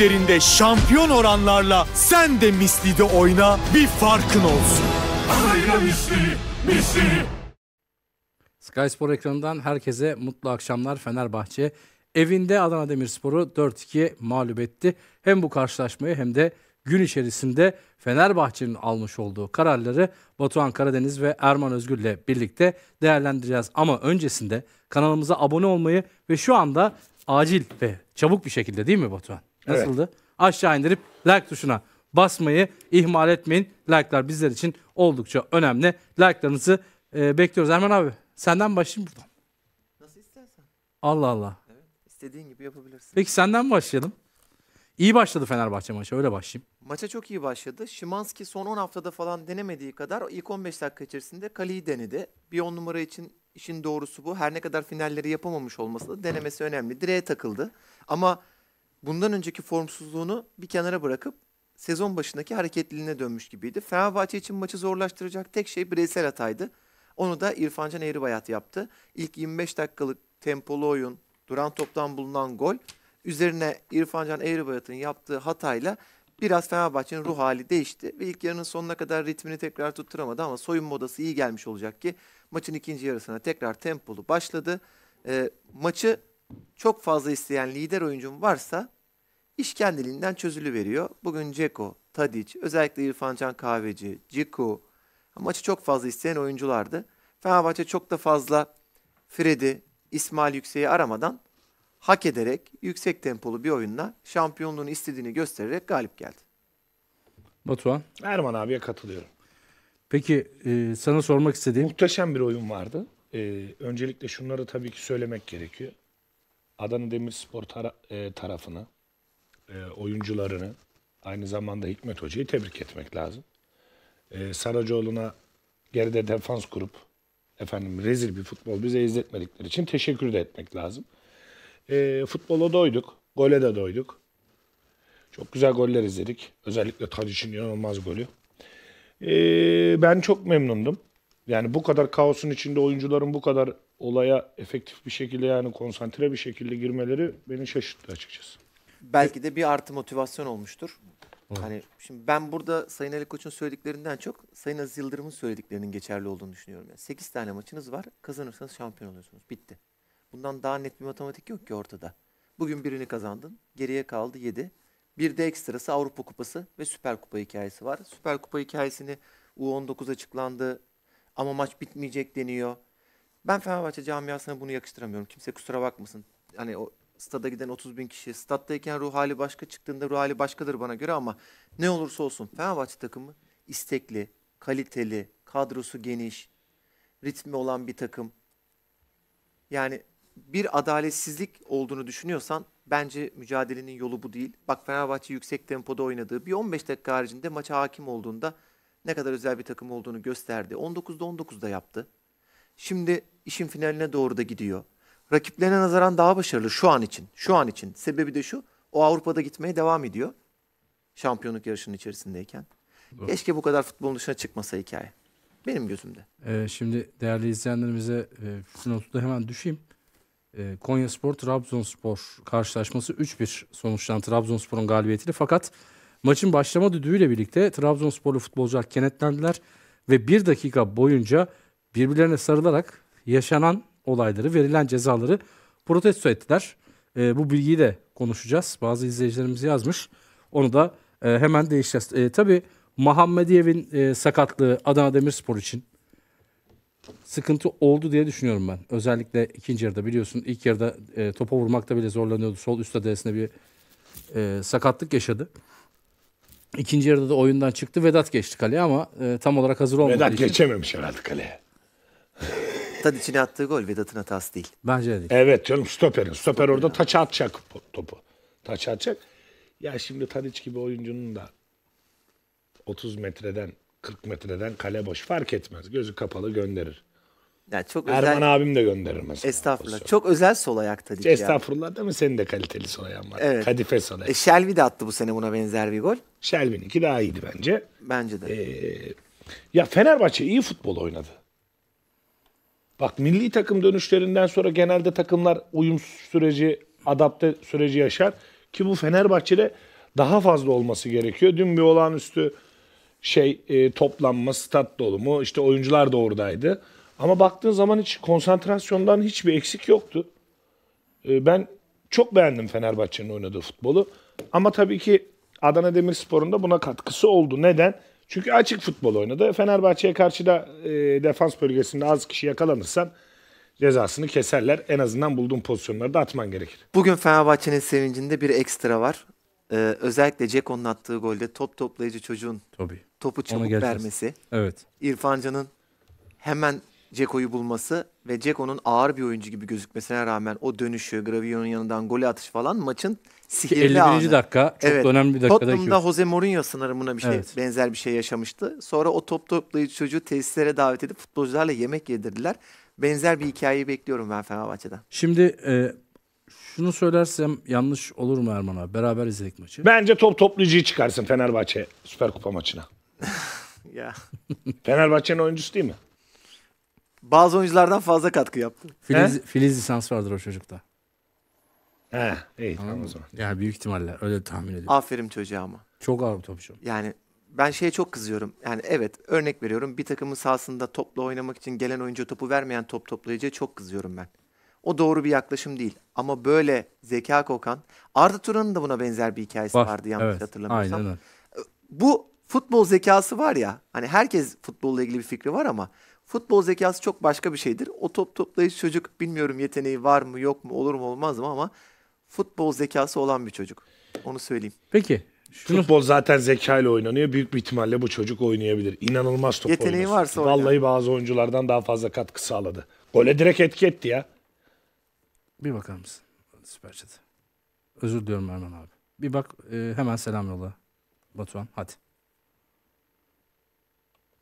üzerinde şampiyon oranlarla sen de Misli'de oyna bir farkın olsun. Arayla Misli, Misli. Sky Spor ekranından herkese mutlu akşamlar Fenerbahçe. Evinde Adana Demirspor'u 4-2 mağlup etti. Hem bu karşılaşmayı hem de gün içerisinde Fenerbahçe'nin almış olduğu kararları Batuhan Karadeniz ve Erman Özgür'le birlikte değerlendireceğiz. Ama öncesinde kanalımıza abone olmayı ve şu anda acil ve çabuk bir şekilde değil mi Batuhan? Nasıldı? Evet. Aşağı indirip like tuşuna basmayı ihmal etmeyin. Like'lar bizler için oldukça önemli. Like'larınızı e, bekliyoruz. Erman abi senden başlayayım buradan. Nasıl istersen. Allah Allah. Evet, istediğin gibi yapabilirsin. Peki senden başlayalım. İyi başladı Fenerbahçe maçı öyle başlayayım. Maça çok iyi başladı. Şimanski son 10 haftada falan denemediği kadar ilk 15 dakika içerisinde kaleyi denedi. Bir 10 numara için işin doğrusu bu. Her ne kadar finalleri yapamamış olması da denemesi önemli. Direğe takıldı. Ama bundan önceki formsuzluğunu bir kenara bırakıp sezon başındaki hareketliliğine dönmüş gibiydi. Fenerbahçe için maçı zorlaştıracak tek şey bireysel hataydı. Onu da İrfancan Eğribayat yaptı. İlk 25 dakikalık tempolu oyun, duran toptan bulunan gol. Üzerine İrfancan Eğribayat'ın yaptığı hatayla biraz Fenerbahçe'nin ruh hali değişti. Ve ilk yarının sonuna kadar ritmini tekrar tutturamadı ama soyun modası iyi gelmiş olacak ki maçın ikinci yarısına tekrar tempolu başladı. E, maçı çok fazla isteyen lider oyuncum varsa iş kendiliğinden çözülü veriyor. Bugün Ceko, Tadic, özellikle İrfan Can Kahveci, Ciku maçı çok fazla isteyen oyunculardı. Fenerbahçe çok da fazla Fred'i, İsmail Yüksek'i aramadan hak ederek yüksek tempolu bir oyunla şampiyonluğunu istediğini göstererek galip geldi. Batuhan? Erman abiye katılıyorum. Peki e, sana sormak istediğim... Muhteşem bir oyun vardı. E, öncelikle şunları tabii ki söylemek gerekiyor. Adana Demirspor tara e, tarafını, e, oyuncularını, aynı zamanda Hikmet Hoca'yı tebrik etmek lazım. E, Saracoğlu'na geride defans kurup efendim rezil bir futbol bize izletmedikleri için teşekkür de etmek lazım. E, futbola doyduk, gole de doyduk. Çok güzel goller izledik. Özellikle Tadic'in inanılmaz golü. E, ben çok memnundum. Yani bu kadar kaosun içinde oyuncuların bu kadar olaya efektif bir şekilde yani konsantre bir şekilde girmeleri beni şaşırttı açıkçası. Belki de bir artı motivasyon olmuştur. Evet. Hani şimdi ben burada Sayın Ali Koç'un söylediklerinden çok Sayın Aziz Yıldırım'ın söylediklerinin geçerli olduğunu düşünüyorum. Yani 8 tane maçınız var. Kazanırsanız şampiyon oluyorsunuz. Bitti. Bundan daha net bir matematik yok ki ortada. Bugün birini kazandın. Geriye kaldı 7. Bir de ekstrası Avrupa Kupası ve Süper Kupa hikayesi var. Süper Kupa hikayesini U19 açıklandı ama maç bitmeyecek deniyor. Ben Fenerbahçe camiasına bunu yakıştıramıyorum. Kimse kusura bakmasın. Hani o stada giden 30 bin kişi, stattayken ruh hali başka çıktığında ruh hali başkadır bana göre ama ne olursa olsun Fenerbahçe takımı istekli, kaliteli, kadrosu geniş, ritmi olan bir takım. Yani bir adaletsizlik olduğunu düşünüyorsan bence mücadelenin yolu bu değil. Bak Fenerbahçe yüksek tempoda oynadığı bir 15 dakika haricinde maça hakim olduğunda ne kadar özel bir takım olduğunu gösterdi. 19'da 19'da yaptı. Şimdi işin finaline doğru da gidiyor. Rakiplerine nazaran daha başarılı şu an için. Şu an için. Sebebi de şu. O Avrupa'da gitmeye devam ediyor. Şampiyonluk yarışının içerisindeyken. Doğru. Keşke bu kadar futbolun dışına çıkmasa hikaye. Benim gözümde. Ee, şimdi değerli izleyenlerimize e, notu da hemen düşeyim. E, Konya Spor Trabzonspor karşılaşması 3-1 sonuçlandı. Trabzonspor'un galibiyetiyle. Fakat maçın başlama düdüğüyle birlikte Trabzonsporlu futbolcular kenetlendiler ve bir dakika boyunca birbirlerine sarılarak yaşanan olayları, verilen cezaları protesto ettiler. E, bu bilgiyi de konuşacağız. Bazı izleyicilerimiz yazmış. Onu da e, hemen değişeceğiz. E, tabii Muhammediyev'in e, sakatlığı Adana Demirspor için sıkıntı oldu diye düşünüyorum ben. Özellikle ikinci yarıda biliyorsun ilk yarıda e, topa vurmakta bile zorlanıyordu. Sol üst adresinde bir e, sakatlık yaşadı. İkinci yarıda da oyundan çıktı. Vedat geçti kaleye ama e, tam olarak hazır olmadı. Vedat için. geçememiş herhalde kaleye. Tan içine attığı gol Vedat'ın hatası değil. Bence de değil. Evet canım stoperin. Stoper Stoper orada ya. taça atacak topu. Taça atacak. Ya şimdi Tadic gibi oyuncunun da 30 metreden 40 metreden kale boş fark etmez. Gözü kapalı gönderir. Yani çok Erman özel, abim de gönderir mesela. Estağfurullah. Çok özel sol ayak Tadic. ya. Estağfurullah değil mi? Senin de kaliteli sol ayağın var. Evet. Kadife sol ayak. E, Shelby de attı bu sene buna benzer bir gol. Shelby'ninki daha iyiydi bence. Bence de. Ee, ya Fenerbahçe iyi futbol oynadı. Bak milli takım dönüşlerinden sonra genelde takımlar uyum süreci, adapte süreci yaşar. Ki bu Fenerbahçe'de daha fazla olması gerekiyor. Dün bir olağanüstü şey e, toplanma, stat dolumu, işte oyuncular da oradaydı. Ama baktığın zaman hiç konsantrasyondan hiçbir eksik yoktu. E, ben çok beğendim Fenerbahçe'nin oynadığı futbolu. Ama tabii ki Adana Demirspor'un da buna katkısı oldu. Neden? Çünkü açık futbol oynadı. Fenerbahçe'ye karşı da e, defans bölgesinde az kişi yakalanırsan cezasını keserler. En azından bulduğun pozisyonları da atman gerekir. Bugün Fenerbahçe'nin sevincinde bir ekstra var. Ee, özellikle Ceko'nun attığı golde top toplayıcı çocuğun Tabii. topu çabuk vermesi. Evet. İrfan Can'ın hemen Ceko'yu bulması ve Ceko'nun ağır bir oyuncu gibi gözükmesine rağmen o dönüşü, Gravio'nun yanından gole atış falan maçın sihirli 51. anı. dakika çok evet. önemli bir dakika. Tottenham'da Jose Mourinho sınırımına bir şey evet. benzer bir şey yaşamıştı. Sonra o top toplayıcı çocuğu tesislere davet edip futbolcularla yemek yedirdiler. Benzer bir hikayeyi bekliyorum ben Fenerbahçe'den. Şimdi e, şunu söylersem yanlış olur mu Erman abi? Beraber izledik maçı. Bence top toplayıcıyı çıkarsın Fenerbahçe Süper Kupa maçına. ya. Fenerbahçe'nin oyuncusu değil mi? bazı oyunculardan fazla katkı yaptı. Filiz, He? filiz lisans vardır o çocukta. He, iyi tamam, tamam o zaman. Yani büyük ihtimalle öyle tahmin ediyorum. Aferin çocuğa ama. Çok ağır topçu. Yani ben şeye çok kızıyorum. Yani evet örnek veriyorum bir takımın sahasında topla oynamak için gelen oyuncu topu vermeyen top toplayıcıya çok kızıyorum ben. O doğru bir yaklaşım değil. Ama böyle zeka kokan Arda Turan'ın da buna benzer bir hikayesi Var, vardı yanlış evet, hatırlamıyorsam. Aynen öyle. Bu futbol zekası var ya hani herkes futbolla ilgili bir fikri var ama Futbol zekası çok başka bir şeydir. O top toplayıcı çocuk bilmiyorum yeteneği var mı yok mu olur mu olmaz mı ama futbol zekası olan bir çocuk. Onu söyleyeyim. Peki. Şunu... Futbol zaten zekayla oynanıyor. Büyük bir ihtimalle bu çocuk oynayabilir. İnanılmaz top Yeteneği oynasın. varsa oynar. Vallahi bazı oyunculardan daha fazla katkı sağladı. Gole direkt etki etti ya. Bir bakar mısın? Süper chat. Özür diliyorum Erman abi. Bir bak e, hemen selam yolla. Batuhan hadi.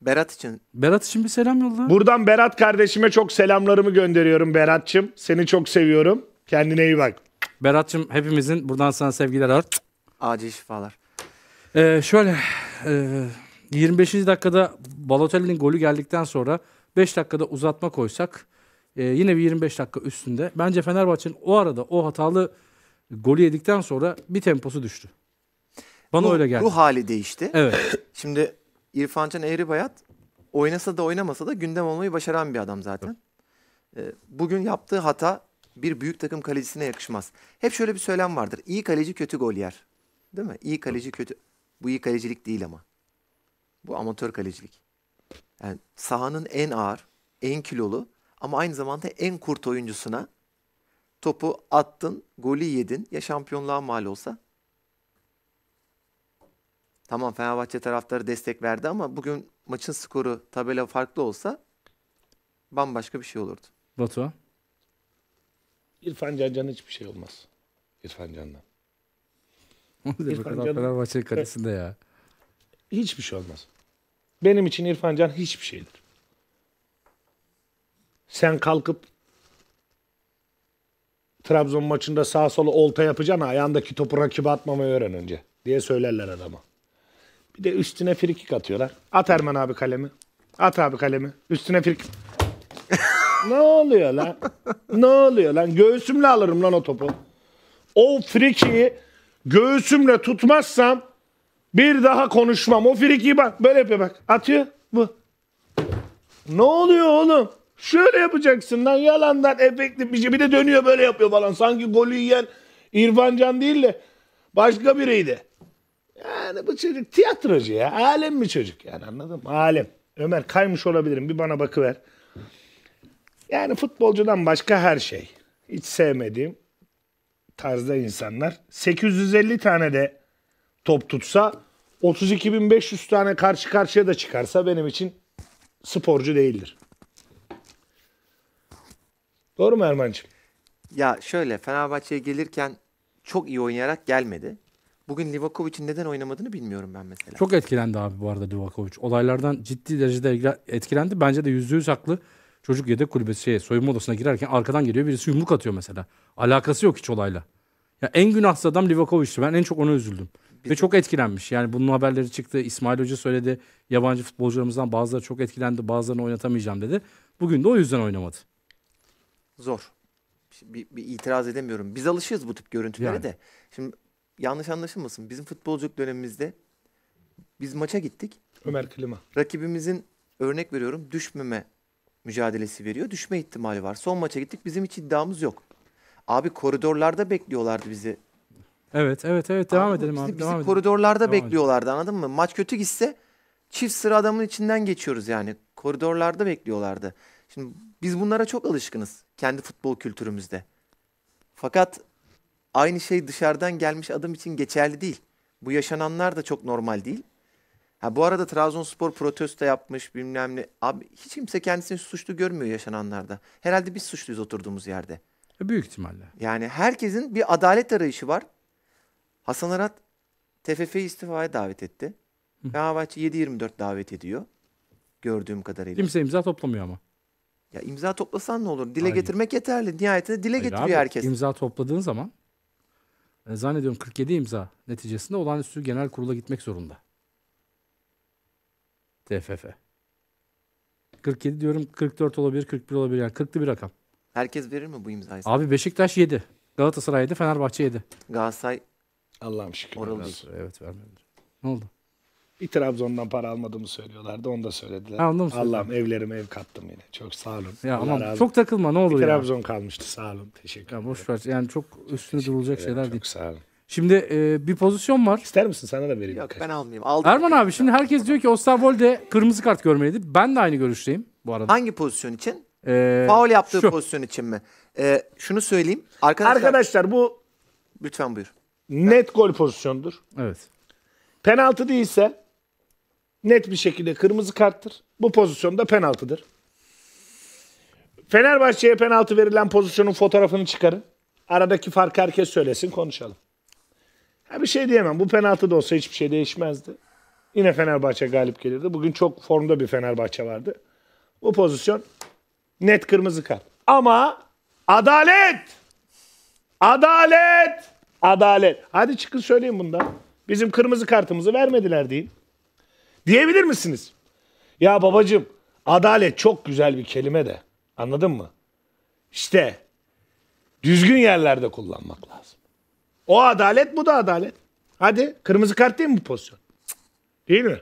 Berat için. Berat için bir selam yolla. Buradan Berat kardeşime çok selamlarımı gönderiyorum Berat'cığım. Seni çok seviyorum. Kendine iyi bak. Berat'cığım hepimizin buradan sana sevgiler art. Acil şifalar. Ee, şöyle e, 25. dakikada Balotelli'nin golü geldikten sonra 5 dakikada uzatma koysak e, yine bir 25 dakika üstünde. Bence Fenerbahçe'nin o arada o hatalı golü yedikten sonra bir temposu düştü. Bana ruh, öyle geldi. Ruh hali değişti. Evet. Şimdi İrfancan Eğribayat oynasa da oynamasa da gündem olmayı başaran bir adam zaten. Ee, bugün yaptığı hata bir büyük takım kalecisine yakışmaz. Hep şöyle bir söylem vardır. İyi kaleci kötü gol yer. Değil mi? İyi kaleci kötü. Bu iyi kalecilik değil ama. Bu amatör kalecilik. Yani sahanın en ağır, en kilolu ama aynı zamanda en kurt oyuncusuna topu attın, golü yedin ya şampiyonluğa mal olsa Tamam Fenerbahçe taraftarı destek verdi ama bugün maçın skoru tabela farklı olsa bambaşka bir şey olurdu. Batu? İrfan Cancan'ın hiçbir şey olmaz. İrfan Can'dan. İrfan Can... Fenerbahçe kalesinde ya. Hiçbir şey olmaz. Benim için İrfan Can hiçbir şeydir. Sen kalkıp Trabzon maçında sağ sola olta yapacaksın ayağındaki topu rakibe atmamayı öğren önce diye söylerler adama. Bir de üstüne frikik atıyorlar. At Erman abi kalemi. At abi kalemi. Üstüne frikik. ne oluyor lan? Ne oluyor lan? Göğsümle alırım lan o topu. O frikiyi göğsümle tutmazsam bir daha konuşmam. O frikiyi bak böyle yapıyor bak. Atıyor bu. Ne oluyor oğlum? Şöyle yapacaksın lan yalandan efektif bir şey. Bir de dönüyor böyle yapıyor falan. Sanki golü yiyen İrfan Can değil de başka biriydi. Yani bu çocuk tiyatrocu ya. Alem mi çocuk yani anladım, Alem. Ömer kaymış olabilirim bir bana bakıver. Yani futbolcudan başka her şey. Hiç sevmediğim tarzda insanlar. 850 tane de top tutsa 32.500 tane karşı karşıya da çıkarsa benim için sporcu değildir. Doğru mu Erman'cığım? Ya şöyle Fenerbahçe'ye gelirken çok iyi oynayarak gelmedi. Bugün Livakovic'in neden oynamadığını bilmiyorum ben mesela. Çok etkilendi abi bu arada Livakovic. Olaylardan ciddi derecede etkilendi. Bence de yüzde yüz haklı. Çocuk yedek kulübesi şey, soyunma odasına girerken arkadan geliyor birisi yumruk atıyor mesela. Alakası yok hiç olayla. Ya en günahsız adam Livakovic'ti. Ben en çok ona üzüldüm. Biz... Ve çok etkilenmiş. Yani bunun haberleri çıktı. İsmail Hoca söyledi. Yabancı futbolcularımızdan bazıları çok etkilendi. Bazılarını oynatamayacağım dedi. Bugün de o yüzden oynamadı. Zor. Bir, bir itiraz edemiyorum. Biz alışığız bu tip görüntülere yani. de. Şimdi yanlış anlaşılmasın. Bizim futbolculuk dönemimizde biz maça gittik. Ömer Klima. Rakibimizin örnek veriyorum düşmeme mücadelesi veriyor. Düşme ihtimali var. Son maça gittik. Bizim hiç iddiamız yok. Abi koridorlarda bekliyorlardı bizi. Evet, evet, evet. Devam abi, edelim bizi, abi. Bizi devam koridorlarda devam bekliyorlardı. Anladın mı? Maç kötü gitse çift sıra adamın içinden geçiyoruz yani. Koridorlarda bekliyorlardı. Şimdi biz bunlara çok alışkınız kendi futbol kültürümüzde. Fakat Aynı şey dışarıdan gelmiş adım için geçerli değil. Bu yaşananlar da çok normal değil. Ha, bu arada Trabzonspor protesto yapmış bilmem ne. Abi hiç kimse kendisini suçlu görmüyor yaşananlarda. Herhalde biz suçluyuz oturduğumuz yerde. E, büyük ihtimalle. Yani herkesin bir adalet arayışı var. Hasan Arat TFF'yi istifaya davet etti. Hı. Fenerbahçe 7-24 davet ediyor. Gördüğüm kadarıyla. Kimse imza toplamıyor ama. Ya imza toplasan ne olur? Dile Hayır. getirmek yeterli. Nihayetinde dile Hayır getiriyor abi, herkes. İmza topladığın zaman e, zannediyorum 47 imza neticesinde olağanüstü genel kurula gitmek zorunda. TFF. 47 diyorum 44 olabilir 41 olabilir yani 40'lı bir rakam. Herkes verir mi bu imzayı? Abi Beşiktaş 7. Galatasaray 7. Fenerbahçe 7. Galatasaray Allah'ım şükür. Oralı. Evet vermedi. Ne oldu? Bir Trabzon'dan para almadığımı söylüyorlardı. Onu da söylediler. Ha, Allah'ım evlerime ev kattım yine. Çok sağ olun. Ya aman, çok takılma ne olur bir ya. Trabzon kalmıştı sağ olun. Teşekkür ya, boş ver. Yani çok üstüne durulacak ederim. şeyler çok değil. Çok sağ olun. Şimdi e, bir pozisyon var. İster misin? Sana da vereyim. Yok ben almayayım. Aldım. Erman abi şimdi herkes diyor ki Osterwold'e kırmızı kart görmeliydi. Ben de aynı görüşteyim bu arada. Hangi pozisyon için? Ee, Faul yaptığı şu. pozisyon için mi? Ee, şunu söyleyeyim. Arkadaşlar, Arkadaşlar bu... Lütfen buyur. Net gol pozisyondur. Evet. Penaltı değilse net bir şekilde kırmızı karttır. Bu pozisyonda penaltıdır. Fenerbahçe'ye penaltı verilen pozisyonun fotoğrafını çıkarın. Aradaki farkı herkes söylesin konuşalım. Ha bir şey diyemem. Bu penaltı da olsa hiçbir şey değişmezdi. Yine Fenerbahçe galip gelirdi. Bugün çok formda bir Fenerbahçe vardı. Bu pozisyon net kırmızı kart. Ama adalet! Adalet! Adalet. Hadi çıkın söyleyin bundan. Bizim kırmızı kartımızı vermediler deyin. Diyebilir misiniz? Ya babacım adalet çok güzel bir kelime de. Anladın mı? İşte düzgün yerlerde kullanmak lazım. O adalet bu da adalet. Hadi kırmızı kart değil mi bu pozisyon? Değil mi?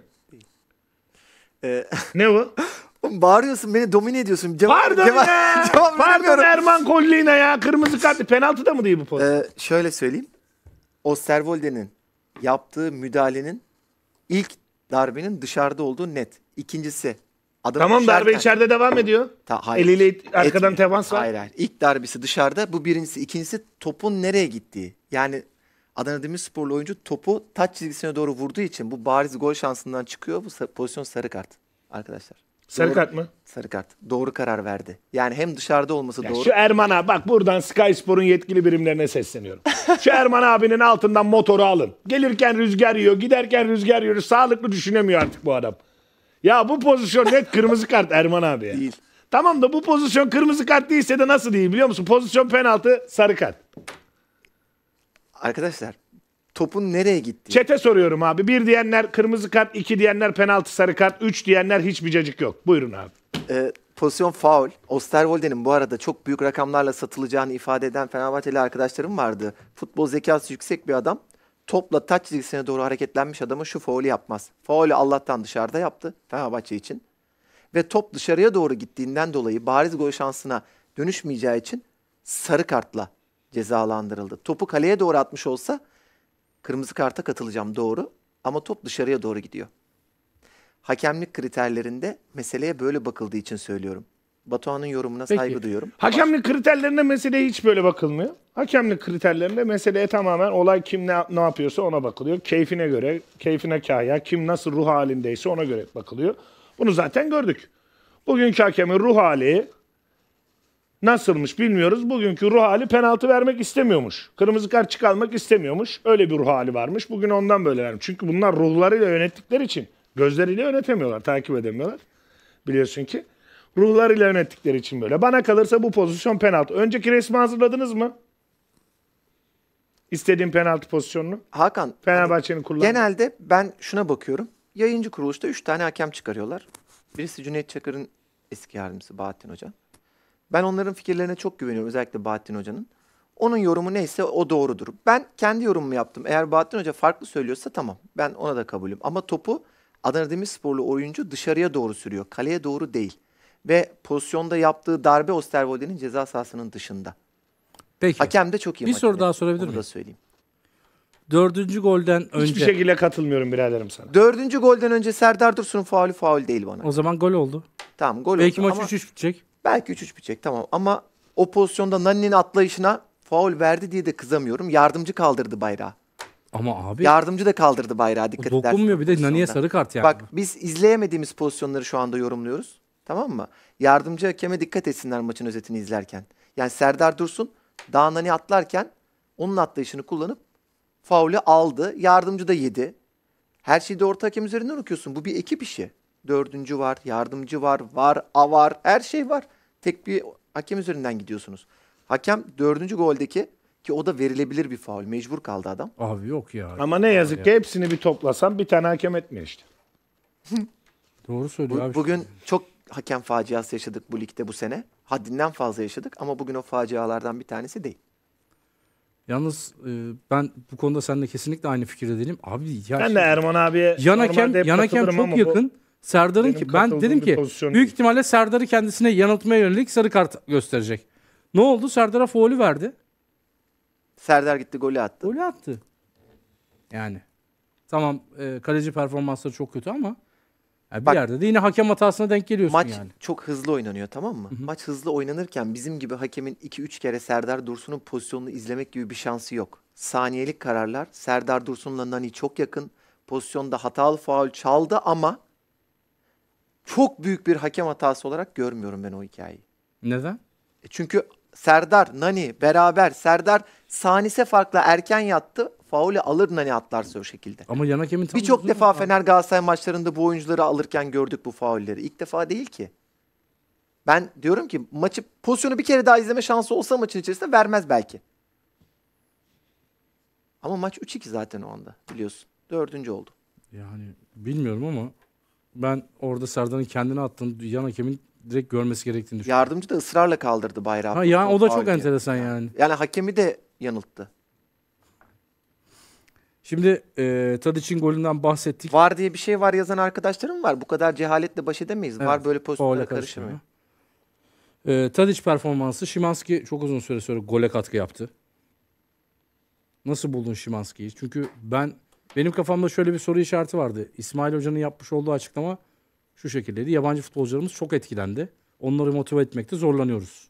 Ee, ne bu? Oğlum bağırıyorsun beni domine ediyorsun. Cevap, Pardon cevap, ya. cevap Pardon Erman Collina ya. Kırmızı kart. Penaltı da mı değil bu pozisyon? Ee, şöyle söyleyeyim. O Servolde'nin yaptığı müdahalenin ilk darbenin dışarıda olduğu net. İkincisi adam Tamam düşerken, darbe içeride devam ediyor. Ta, hayır, Eliyle it- arkadan etmiyor. temas var. Hayır hayır. İlk darbesi dışarıda. Bu birincisi. ikincisi topun nereye gittiği. Yani Adana Demirsporlu oyuncu topu taç çizgisine doğru vurduğu için bu bariz gol şansından çıkıyor. Bu pozisyon sarı kart arkadaşlar. Sarı kart mı? Sarı kart. Doğru karar verdi. Yani hem dışarıda olması ya doğru. Şu Ermana, bak buradan Sky Spor'un yetkili birimlerine sesleniyorum. şu Erman abinin altından motoru alın. Gelirken rüzgar yiyor, giderken rüzgar yiyor. Sağlıklı düşünemiyor artık bu adam. Ya bu pozisyon net kırmızı kart Erman abi ya. Değil. Tamam da bu pozisyon kırmızı kart değilse de nasıl değil biliyor musun? Pozisyon penaltı, sarı kart. Arkadaşlar topun nereye gitti? Çete soruyorum abi. Bir diyenler kırmızı kart, iki diyenler penaltı sarı kart, üç diyenler hiçbir cacık yok. Buyurun abi. Ee, pozisyon faul. Osterwolde'nin bu arada çok büyük rakamlarla satılacağını ifade eden Fenerbahçeli arkadaşlarım vardı. Futbol zekası yüksek bir adam. Topla taç çizgisine doğru hareketlenmiş adamı şu faulü yapmaz. Faulü Allah'tan dışarıda yaptı Fenerbahçe için. Ve top dışarıya doğru gittiğinden dolayı bariz gol şansına dönüşmeyeceği için sarı kartla cezalandırıldı. Topu kaleye doğru atmış olsa Kırmızı karta katılacağım doğru ama top dışarıya doğru gidiyor. Hakemlik kriterlerinde meseleye böyle bakıldığı için söylüyorum. Batuhan'ın yorumuna Peki. saygı duyuyorum. Hakemlik Baş... kriterlerinde meseleye hiç böyle bakılmıyor. Hakemlik kriterlerinde meseleye tamamen olay kim ne, ne yapıyorsa ona bakılıyor. Keyfine göre, keyfine kaya, kim nasıl ruh halindeyse ona göre bakılıyor. Bunu zaten gördük. Bugünkü hakemin ruh hali nasılmış bilmiyoruz. Bugünkü ruh hali penaltı vermek istemiyormuş. Kırmızı kart çıkarmak istemiyormuş. Öyle bir ruh hali varmış. Bugün ondan böyle vermiş. Çünkü bunlar ruhlarıyla yönettikleri için. Gözleriyle yönetemiyorlar, takip edemiyorlar. Biliyorsun ki. Ruhlarıyla yönettikleri için böyle. Bana kalırsa bu pozisyon penaltı. Önceki resmi hazırladınız mı? İstediğim penaltı pozisyonunu. Hakan. Fenerbahçe'nin hani kullandığı. Genelde ben şuna bakıyorum. Yayıncı kuruluşta 3 tane hakem çıkarıyorlar. Birisi Cüneyt Çakır'ın eski yardımcısı Bahattin Hoca. Ben onların fikirlerine çok güveniyorum özellikle Bahattin Hoca'nın. Onun yorumu neyse o doğrudur. Ben kendi yorumumu yaptım. Eğer Bahattin Hoca farklı söylüyorsa tamam ben ona da kabulüm. Ama topu Adana Demirsporlu oyuncu dışarıya doğru sürüyor. Kaleye doğru değil. Ve pozisyonda yaptığı darbe Osterwolde'nin ceza sahasının dışında. Peki. Hakem de çok iyi. Bir makine. soru daha sorabilir miyim? da söyleyeyim. Dördüncü golden önce... Hiçbir şekilde katılmıyorum biraderim sana. Dördüncü golden önce Serdar Dursun'un faulü faul değil bana. O zaman gol oldu. Tamam gol Belki oldu maç ama... 3-3 bitecek. Belki 3-3 bitecek tamam ama o pozisyonda Nani'nin atlayışına faul verdi diye de kızamıyorum. Yardımcı kaldırdı bayrağı. Ama abi Yardımcı da kaldırdı bayrağı dikkat edersen. dokunmuyor bir de Nani'ye sarı kart yani. Bak biz izleyemediğimiz pozisyonları şu anda yorumluyoruz. Tamam mı? Yardımcı hakeme dikkat etsinler maçın özetini izlerken. Yani Serdar Dursun daha Nani atlarken onun atlayışını kullanıp faulü aldı. Yardımcı da yedi. Her şeyi de orta hakem üzerinden okuyorsun. Bu bir ekip işi dördüncü var, yardımcı var, var, a var, her şey var. Tek bir hakem üzerinden gidiyorsunuz. Hakem dördüncü goldeki ki o da verilebilir bir faul. Mecbur kaldı adam. Abi yok ya. Ama ne yazık ya. ki hepsini bir toplasan bir tane hakem etmiyor işte. Doğru söylüyor Bu, abi. Bugün şimdi. çok hakem faciası yaşadık bu ligde bu sene. Haddinden fazla yaşadık ama bugün o facialardan bir tanesi değil. Yalnız e, ben bu konuda seninle kesinlikle aynı fikirde değilim. Abi ya ben şimdi, de Erman abiye yan hakem, yan hakem çok yakın. Bu... Serdar'ın ki ben dedim ki büyük ihtimalle Serdar'ı kendisine yanıltmaya yönelik sarı kart gösterecek. Ne oldu? Serdar'a faulü verdi. Serdar gitti golü attı. Golü attı. Yani tamam e, kaleci performansları çok kötü ama yani bir Bak, yerde de yine hakem hatasına denk geliyorsun maç yani. Maç çok hızlı oynanıyor tamam mı? Hı-hı. Maç hızlı oynanırken bizim gibi hakemin 2-3 kere Serdar Dursun'un pozisyonunu izlemek gibi bir şansı yok. Saniyelik kararlar. Serdar Dursun'la Nani çok yakın. Pozisyonda hatalı faul çaldı ama çok büyük bir hakem hatası olarak görmüyorum ben o hikayeyi. Neden? E çünkü Serdar, Nani beraber Serdar sanise farkla erken yattı. Faulü alır Nani atlarsa o şekilde. Ama yan hakemin tam Birçok defa var. Fener Galatasaray maçlarında bu oyuncuları alırken gördük bu faulleri. İlk defa değil ki. Ben diyorum ki maçı pozisyonu bir kere daha izleme şansı olsa maçın içerisinde vermez belki. Ama maç 3-2 zaten o anda biliyorsun. Dördüncü oldu. Yani bilmiyorum ama ben orada Serdar'ın kendini attığını yan hakemin direkt görmesi gerektiğini düşünüyorum. Yardımcı da ısrarla kaldırdı bayrağı. Ha, yani o da çok enteresan yani. yani. Yani hakemi de yanılttı. Şimdi e, Tadic'in golünden bahsettik. Var diye bir şey var yazan arkadaşlarım var. Bu kadar cehaletle baş edemeyiz. Evet, var böyle pozisyonlara karışmıyor. E, Tadic performansı. Şimanski çok uzun süre sonra gole katkı yaptı. Nasıl buldun Şimanski'yi? Çünkü ben benim kafamda şöyle bir soru işareti vardı. İsmail Hoca'nın yapmış olduğu açıklama şu şekildeydi. Yabancı futbolcularımız çok etkilendi. Onları motive etmekte zorlanıyoruz.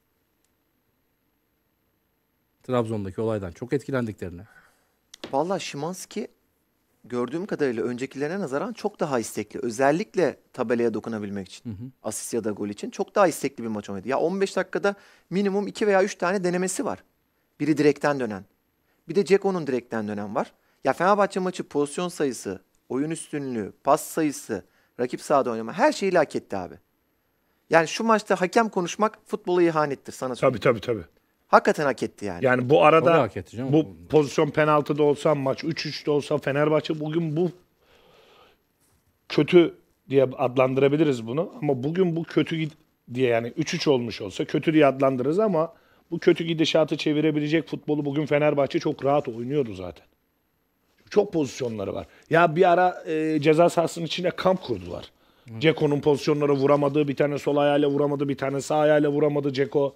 Trabzon'daki olaydan çok etkilendiklerini. Valla Şimanski gördüğüm kadarıyla öncekilerine nazaran çok daha istekli. Özellikle tabelaya dokunabilmek için. Hı hı. Asist ya da gol için. Çok daha istekli bir maç oynadı. Ya 15 dakikada minimum 2 veya 3 tane denemesi var. Biri direkten dönen. Bir de Ceko'nun direkten dönen var. Ya Fenerbahçe maçı pozisyon sayısı, oyun üstünlüğü, pas sayısı, rakip sahada oynama her şeyi hak etti abi. Yani şu maçta hakem konuşmak futbola ihanettir sana söyleyeyim. Tabii tabii tabii. Hakikaten hak etti yani. Yani bu arada hak etti canım. bu pozisyon penaltıda olsa maç 3-3'te olsa Fenerbahçe bugün bu kötü diye adlandırabiliriz bunu. Ama bugün bu kötü diye yani 3-3 olmuş olsa kötü diye adlandırırız ama bu kötü gidişatı çevirebilecek futbolu bugün Fenerbahçe çok rahat oynuyordu zaten. Çok pozisyonları var. Ya bir ara e, ceza sahasının içine kamp kurdular. Ceko'nun pozisyonları vuramadığı bir tane sol ayağıyla vuramadı, bir tane sağ ayağıyla vuramadı Ceko.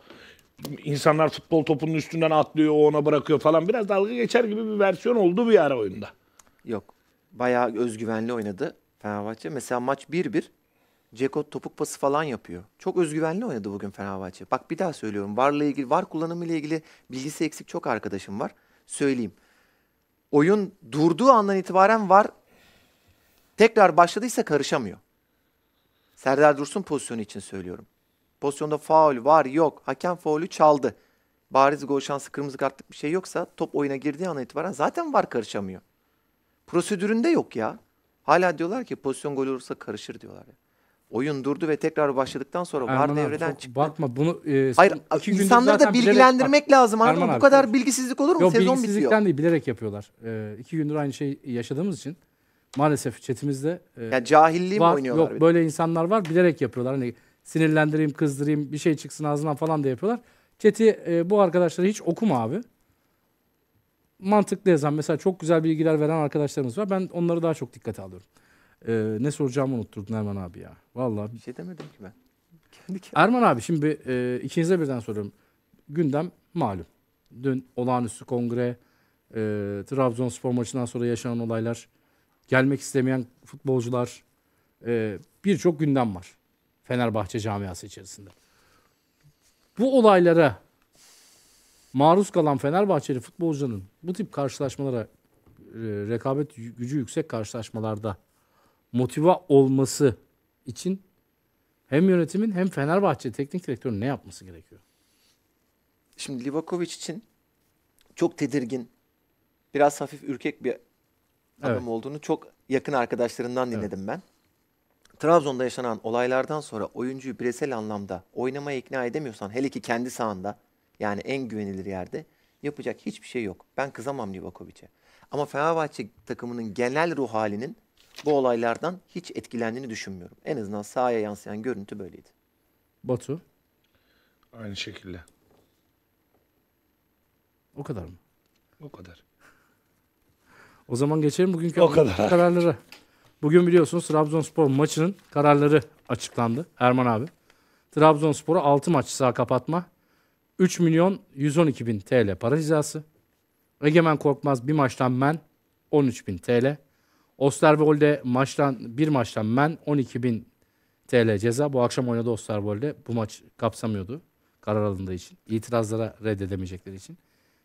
İnsanlar futbol topunun üstünden atlıyor, o ona bırakıyor falan. Biraz dalga geçer gibi bir versiyon oldu bir ara oyunda. Yok. Bayağı özgüvenli oynadı Fenerbahçe. Mesela maç 1-1. Ceko topuk pası falan yapıyor. Çok özgüvenli oynadı bugün Fenerbahçe. Bak bir daha söylüyorum. VAR'la ilgili, VAR kullanımı ile ilgili bilgisi eksik çok arkadaşım var. Söyleyeyim oyun durduğu andan itibaren var. Tekrar başladıysa karışamıyor. Serdar Dursun pozisyonu için söylüyorum. Pozisyonda faul var yok. Hakem faulü çaldı. Bariz gol şansı kırmızı kartlık bir şey yoksa top oyuna girdiği andan itibaren zaten var karışamıyor. Prosedüründe yok ya. Hala diyorlar ki pozisyon gol olursa karışır diyorlar ya. Oyun durdu ve tekrar başladıktan sonra Erman var devreden çıktı. Bakma bunu e, Hayır iki insanları da bilgilendirmek bilerek, lazım Erman, Erman abi, bu kadar çok... bilgisizlik olur mu? Yok, Sezon bilgisizlikten bitiyor. değil bilerek yapıyorlar. Ee, iki gündür aynı şey yaşadığımız için maalesef chatimizde e, yani cahilliği var, mi oynuyorlar? Yok bir? böyle insanlar var bilerek yapıyorlar. Hani sinirlendireyim, kızdırayım, bir şey çıksın ağzından falan da yapıyorlar. Chat'i e, bu arkadaşları hiç okuma abi. Mantıklı yazan mesela çok güzel bilgiler veren arkadaşlarımız var. Ben onları daha çok dikkate alıyorum. Ee, ne soracağımı unutturdun Erman abi ya. Vallahi. Bir şey demedim ki ben. Kendi kendime. Erman abi şimdi bir, e, ikinize birden soruyorum. Gündem malum. Dün olağanüstü kongre, e, Trabzonspor maçından sonra yaşanan olaylar, gelmek istemeyen futbolcular, e, birçok gündem var. Fenerbahçe camiası içerisinde. Bu olaylara maruz kalan Fenerbahçeli futbolcunun bu tip karşılaşmalara, e, rekabet gücü yüksek karşılaşmalarda motiva olması için hem yönetimin hem Fenerbahçe teknik direktörünün ne yapması gerekiyor? Şimdi Livakovic için çok tedirgin, biraz hafif ürkek bir adam evet. olduğunu çok yakın arkadaşlarından dinledim evet. ben. Trabzon'da yaşanan olaylardan sonra oyuncuyu bireysel anlamda oynamaya ikna edemiyorsan hele ki kendi sahanda yani en güvenilir yerde yapacak hiçbir şey yok. Ben kızamam Livakovic'e. Ama Fenerbahçe takımının genel ruh halinin bu olaylardan hiç etkilendiğini düşünmüyorum. En azından sahaya yansıyan görüntü böyleydi. Batu. Aynı şekilde. O kadar mı? O kadar. O zaman geçelim bugünkü o kadar. kararlara. Bugün biliyorsunuz Trabzonspor maçının kararları açıklandı Erman abi. Trabzonspor'a 6 maç sağ kapatma. 3 milyon 112 bin TL para cezası. Egemen Korkmaz bir maçtan men 13 bin TL. Osterwold'e maçtan bir maçtan men 12 bin TL ceza. Bu akşam oynadı Osterwold'e. Bu maç kapsamıyordu karar alındığı için. İtirazlara reddedemeyecekleri için.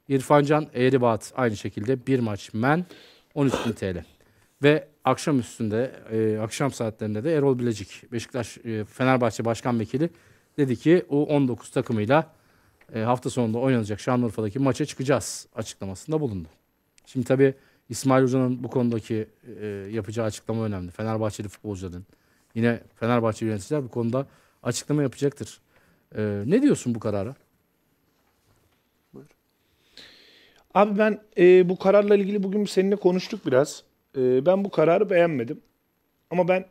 İrfan Can Eğribat aynı şekilde bir maç men 13 bin TL. Ve akşam üstünde, e, akşam saatlerinde de Erol Bilecik, Beşiktaş e, Fenerbahçe Başkan Vekili dedi ki o 19 takımıyla e, hafta sonunda oynanacak Şanlıurfa'daki maça çıkacağız açıklamasında bulundu. Şimdi tabii İsmail Hoca'nın bu konudaki e, yapacağı açıklama önemli. Fenerbahçeli futbolcuların yine Fenerbahçe yöneticiler bu konuda açıklama yapacaktır. E, ne diyorsun bu karara? Buyur. Abi ben e, bu kararla ilgili bugün seninle konuştuk biraz. E, ben bu kararı beğenmedim. Ama ben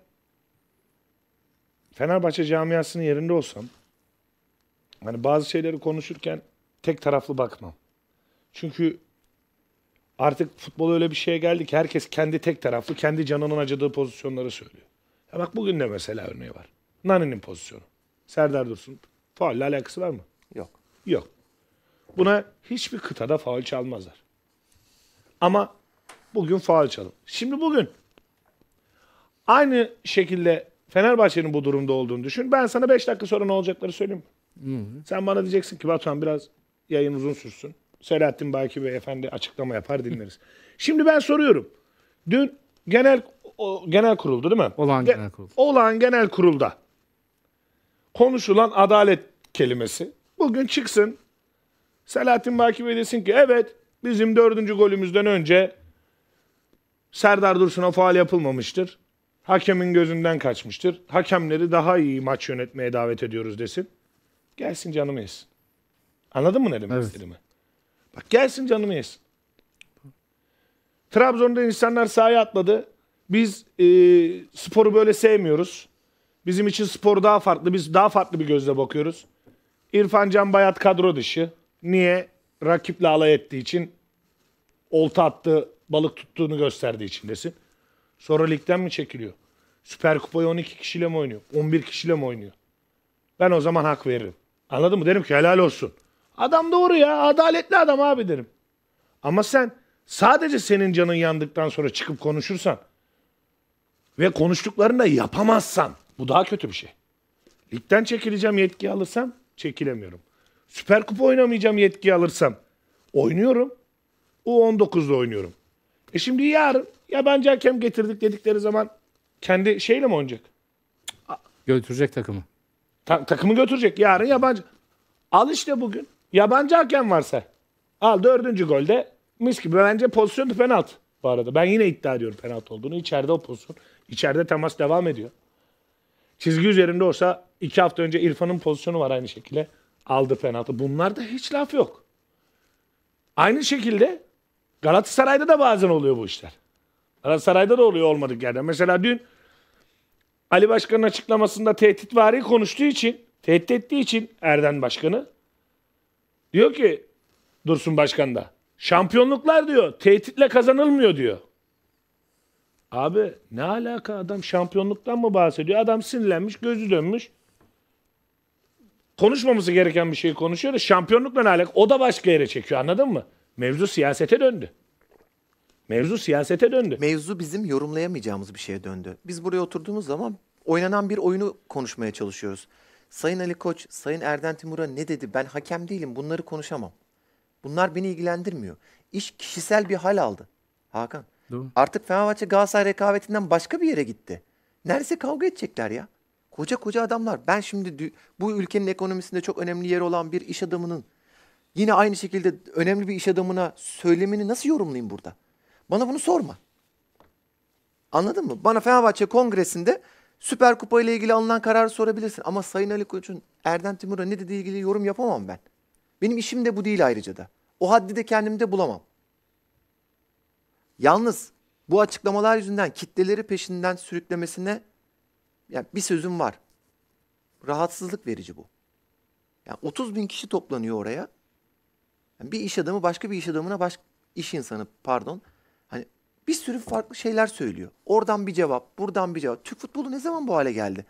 Fenerbahçe camiasının yerinde olsam hani bazı şeyleri konuşurken tek taraflı bakmam. Çünkü Artık futbol öyle bir şeye geldi ki herkes kendi tek taraflı, kendi canının acıdığı pozisyonları söylüyor. Ya bak bugün de mesela örneği var. Nani'nin pozisyonu. Serdar Dursun. Faulle alakası var mı? Yok. Yok. Buna hiçbir kıtada faul çalmazlar. Ama bugün faul çalın. Şimdi bugün aynı şekilde Fenerbahçe'nin bu durumda olduğunu düşün. Ben sana 5 dakika sonra ne olacakları söyleyeyim. Hı hı. Sen bana diyeceksin ki Batuhan biraz yayın uzun sürsün. Selahattin Baki Bey efendi açıklama yapar dinleriz. Şimdi ben soruyorum. Dün genel o, genel kuruldu değil mi? Olağan genel kurul. Olağan genel kurulda konuşulan adalet kelimesi bugün çıksın Selahattin Baki Bey desin ki evet bizim dördüncü golümüzden önce Serdar Dursun'a faal yapılmamıştır. Hakemin gözünden kaçmıştır. Hakemleri daha iyi maç yönetmeye davet ediyoruz desin. Gelsin canımı yesin. Anladın mı ne demek evet. istediğimi? Bak gelsin canını yesin. Trabzon'da insanlar sahaya atladı. Biz e, sporu böyle sevmiyoruz. Bizim için spor daha farklı. Biz daha farklı bir gözle bakıyoruz. İrfan Can Bayat kadro dışı. Niye? Rakiple alay ettiği için olta attı, balık tuttuğunu gösterdiği için desin. Sonra ligden mi çekiliyor? Süper Kupa'yı 12 kişiyle mi oynuyor? 11 kişiyle mi oynuyor? Ben o zaman hak veririm. Anladın mı? Derim ki helal olsun. Adam doğru ya. Adaletli adam abi derim. Ama sen sadece senin canın yandıktan sonra çıkıp konuşursan ve konuştuklarını da yapamazsan bu daha kötü bir şey. Ligden çekileceğim yetki alırsam çekilemiyorum. Süper Kupa oynamayacağım yetki alırsam oynuyorum. U19'da oynuyorum. E şimdi yarın yabancı hakem getirdik dedikleri zaman kendi şeyle mi oynayacak? Götürecek takımı. Ta- takımı götürecek yarın yabancı. Al işte bugün. Yabancı hakem varsa. Al dördüncü golde mis gibi. Bence pozisyon penaltı bu arada. Ben yine iddia ediyorum penaltı olduğunu. İçeride o pozisyon. İçeride temas devam ediyor. Çizgi üzerinde olsa iki hafta önce İrfan'ın pozisyonu var aynı şekilde. Aldı penaltı. Bunlarda hiç laf yok. Aynı şekilde Galatasaray'da da bazen oluyor bu işler. Galatasaray'da da oluyor olmadık yerden. Mesela dün Ali Başkan'ın açıklamasında tehditvari konuştuğu için, tehdit ettiği için Erden Başkan'ı Diyor ki Dursun Başkan da. Şampiyonluklar diyor tehditle kazanılmıyor diyor. Abi ne alaka adam şampiyonluktan mı bahsediyor? Adam sinirlenmiş, gözü dönmüş. Konuşmaması gereken bir şeyi konuşuyor da şampiyonlukla ne alaka? O da başka yere çekiyor anladın mı? Mevzu siyasete döndü. Mevzu siyasete döndü. Mevzu bizim yorumlayamayacağımız bir şeye döndü. Biz buraya oturduğumuz zaman oynanan bir oyunu konuşmaya çalışıyoruz. Sayın Ali Koç, Sayın Erden Timur'a ne dedi? Ben hakem değilim, bunları konuşamam. Bunlar beni ilgilendirmiyor. İş kişisel bir hal aldı. Hakan. Doğru. Artık Fenerbahçe Galatasaray rekabetinden başka bir yere gitti. Neredeyse kavga edecekler ya. Koca koca adamlar. Ben şimdi bu ülkenin ekonomisinde çok önemli yer olan bir iş adamının yine aynı şekilde önemli bir iş adamına söylemini nasıl yorumlayayım burada? Bana bunu sorma. Anladın mı? Bana Fenerbahçe kongresinde Süper Kupa ile ilgili alınan kararı sorabilirsin. Ama Sayın Ali Koç'un Erdem Timur'a ne dediği ilgili yorum yapamam ben. Benim işim de bu değil ayrıca da. O haddi de kendimde bulamam. Yalnız bu açıklamalar yüzünden kitleleri peşinden sürüklemesine yani bir sözüm var. Rahatsızlık verici bu. Yani 30 bin kişi toplanıyor oraya. Yani bir iş adamı başka bir iş adamına baş, iş insanı pardon bir sürü farklı şeyler söylüyor. Oradan bir cevap, buradan bir cevap. Türk futbolu ne zaman bu hale geldi?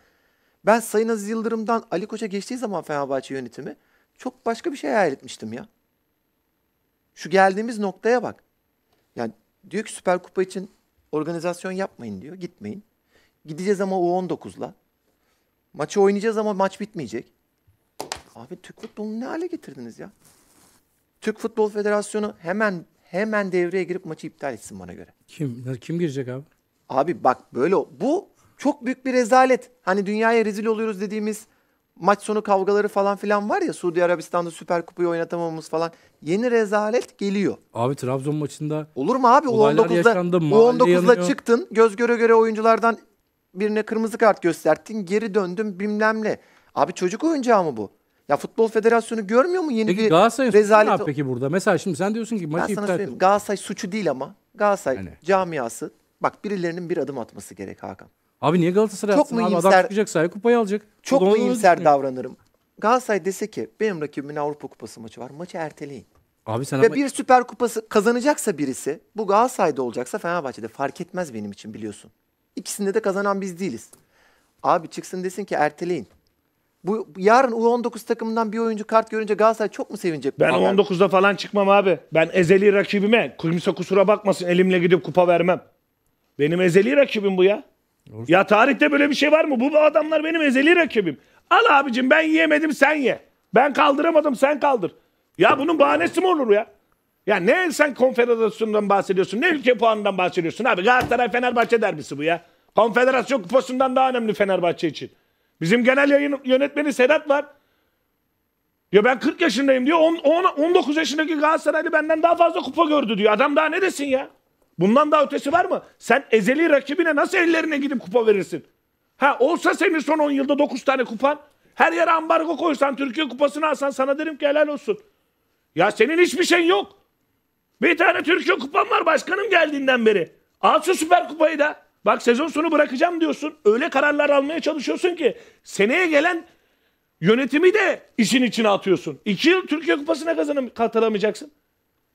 Ben Sayın Aziz Yıldırım'dan Ali Koç'a geçtiği zaman Fenerbahçe yönetimi çok başka bir şey hayal etmiştim ya. Şu geldiğimiz noktaya bak. Yani diyor ki Süper Kupa için organizasyon yapmayın diyor. Gitmeyin. Gideceğiz ama U19'la. Maçı oynayacağız ama maç bitmeyecek. Abi Türk futbolunu ne hale getirdiniz ya? Türk Futbol Federasyonu hemen hemen devreye girip maçı iptal etsin bana göre. Kim kim girecek abi? Abi bak böyle bu çok büyük bir rezalet. Hani dünyaya rezil oluyoruz dediğimiz maç sonu kavgaları falan filan var ya Suudi Arabistan'da Süper Kupayı oynatamamamız falan. Yeni rezalet geliyor. Abi Trabzon maçında Olur mu abi? Olaylar 19da yaşandı, 19da çıktın. Göz göre göre oyunculardan birine kırmızı kart gösterdin. Geri döndün bilmem Abi çocuk oyuncağı mı bu? Ya Futbol Federasyonu görmüyor mu yeni peki, bir Galatasaray rezalet? Peki peki burada? Mesela şimdi sen diyorsun ki maçı iptal... Söyleyeyim. Galatasaray suçu değil ama Galatasaray hani? camiası bak birilerinin bir adım atması gerek Hakan. Abi niye Galatasaray çok atsın? Mühimser, abi adam çıkacak sahaya kupayı alacak. Çok mu mühimser davranırım. Galatasaray dese ki benim rakibimin Avrupa Kupası maçı var. Maçı erteleyin. Abi sen Ve ama... bir Süper Kupası kazanacaksa birisi bu Galatasaray'da olacaksa Fenerbahçe'de fark etmez benim için biliyorsun. İkisinde de kazanan biz değiliz. Abi çıksın desin ki erteleyin. Bu yarın U19 takımından bir oyuncu kart görünce Galatasaray çok mu sevinecek? Ben u 19'da falan çıkmam abi. Ben ezeli rakibime kimse kusura bakmasın elimle gidip kupa vermem. Benim ezeli rakibim bu ya. Olur. Ya tarihte böyle bir şey var mı? Bu adamlar benim ezeli rakibim. Al abicim ben yiyemedim sen ye. Ben kaldıramadım sen kaldır. Ya bunun bahanesi mi olur ya? Ya ne sen konfederasyondan bahsediyorsun ne ülke puanından bahsediyorsun abi. Galatasaray Fenerbahçe derbisi bu ya. Konfederasyon kupasından daha önemli Fenerbahçe için. Bizim genel yayın yönetmeni Sedat var. Ya ben 40 yaşındayım diyor. 10, 10, 19 yaşındaki Galatasaraylı benden daha fazla kupa gördü diyor. Adam daha ne desin ya? Bundan daha ötesi var mı? Sen ezeli rakibine nasıl ellerine gidip kupa verirsin? Ha olsa senin son 10 yılda 9 tane kupan. Her yere ambargo koysan, Türkiye kupasını alsan sana derim ki helal olsun. Ya senin hiçbir şeyin yok. Bir tane Türkiye kupan var başkanım geldiğinden beri. Al şu süper kupayı da. Bak sezon sonu bırakacağım diyorsun. Öyle kararlar almaya çalışıyorsun ki seneye gelen yönetimi de işin içine atıyorsun. İki yıl Türkiye Kupası'na kazanım, katılamayacaksın.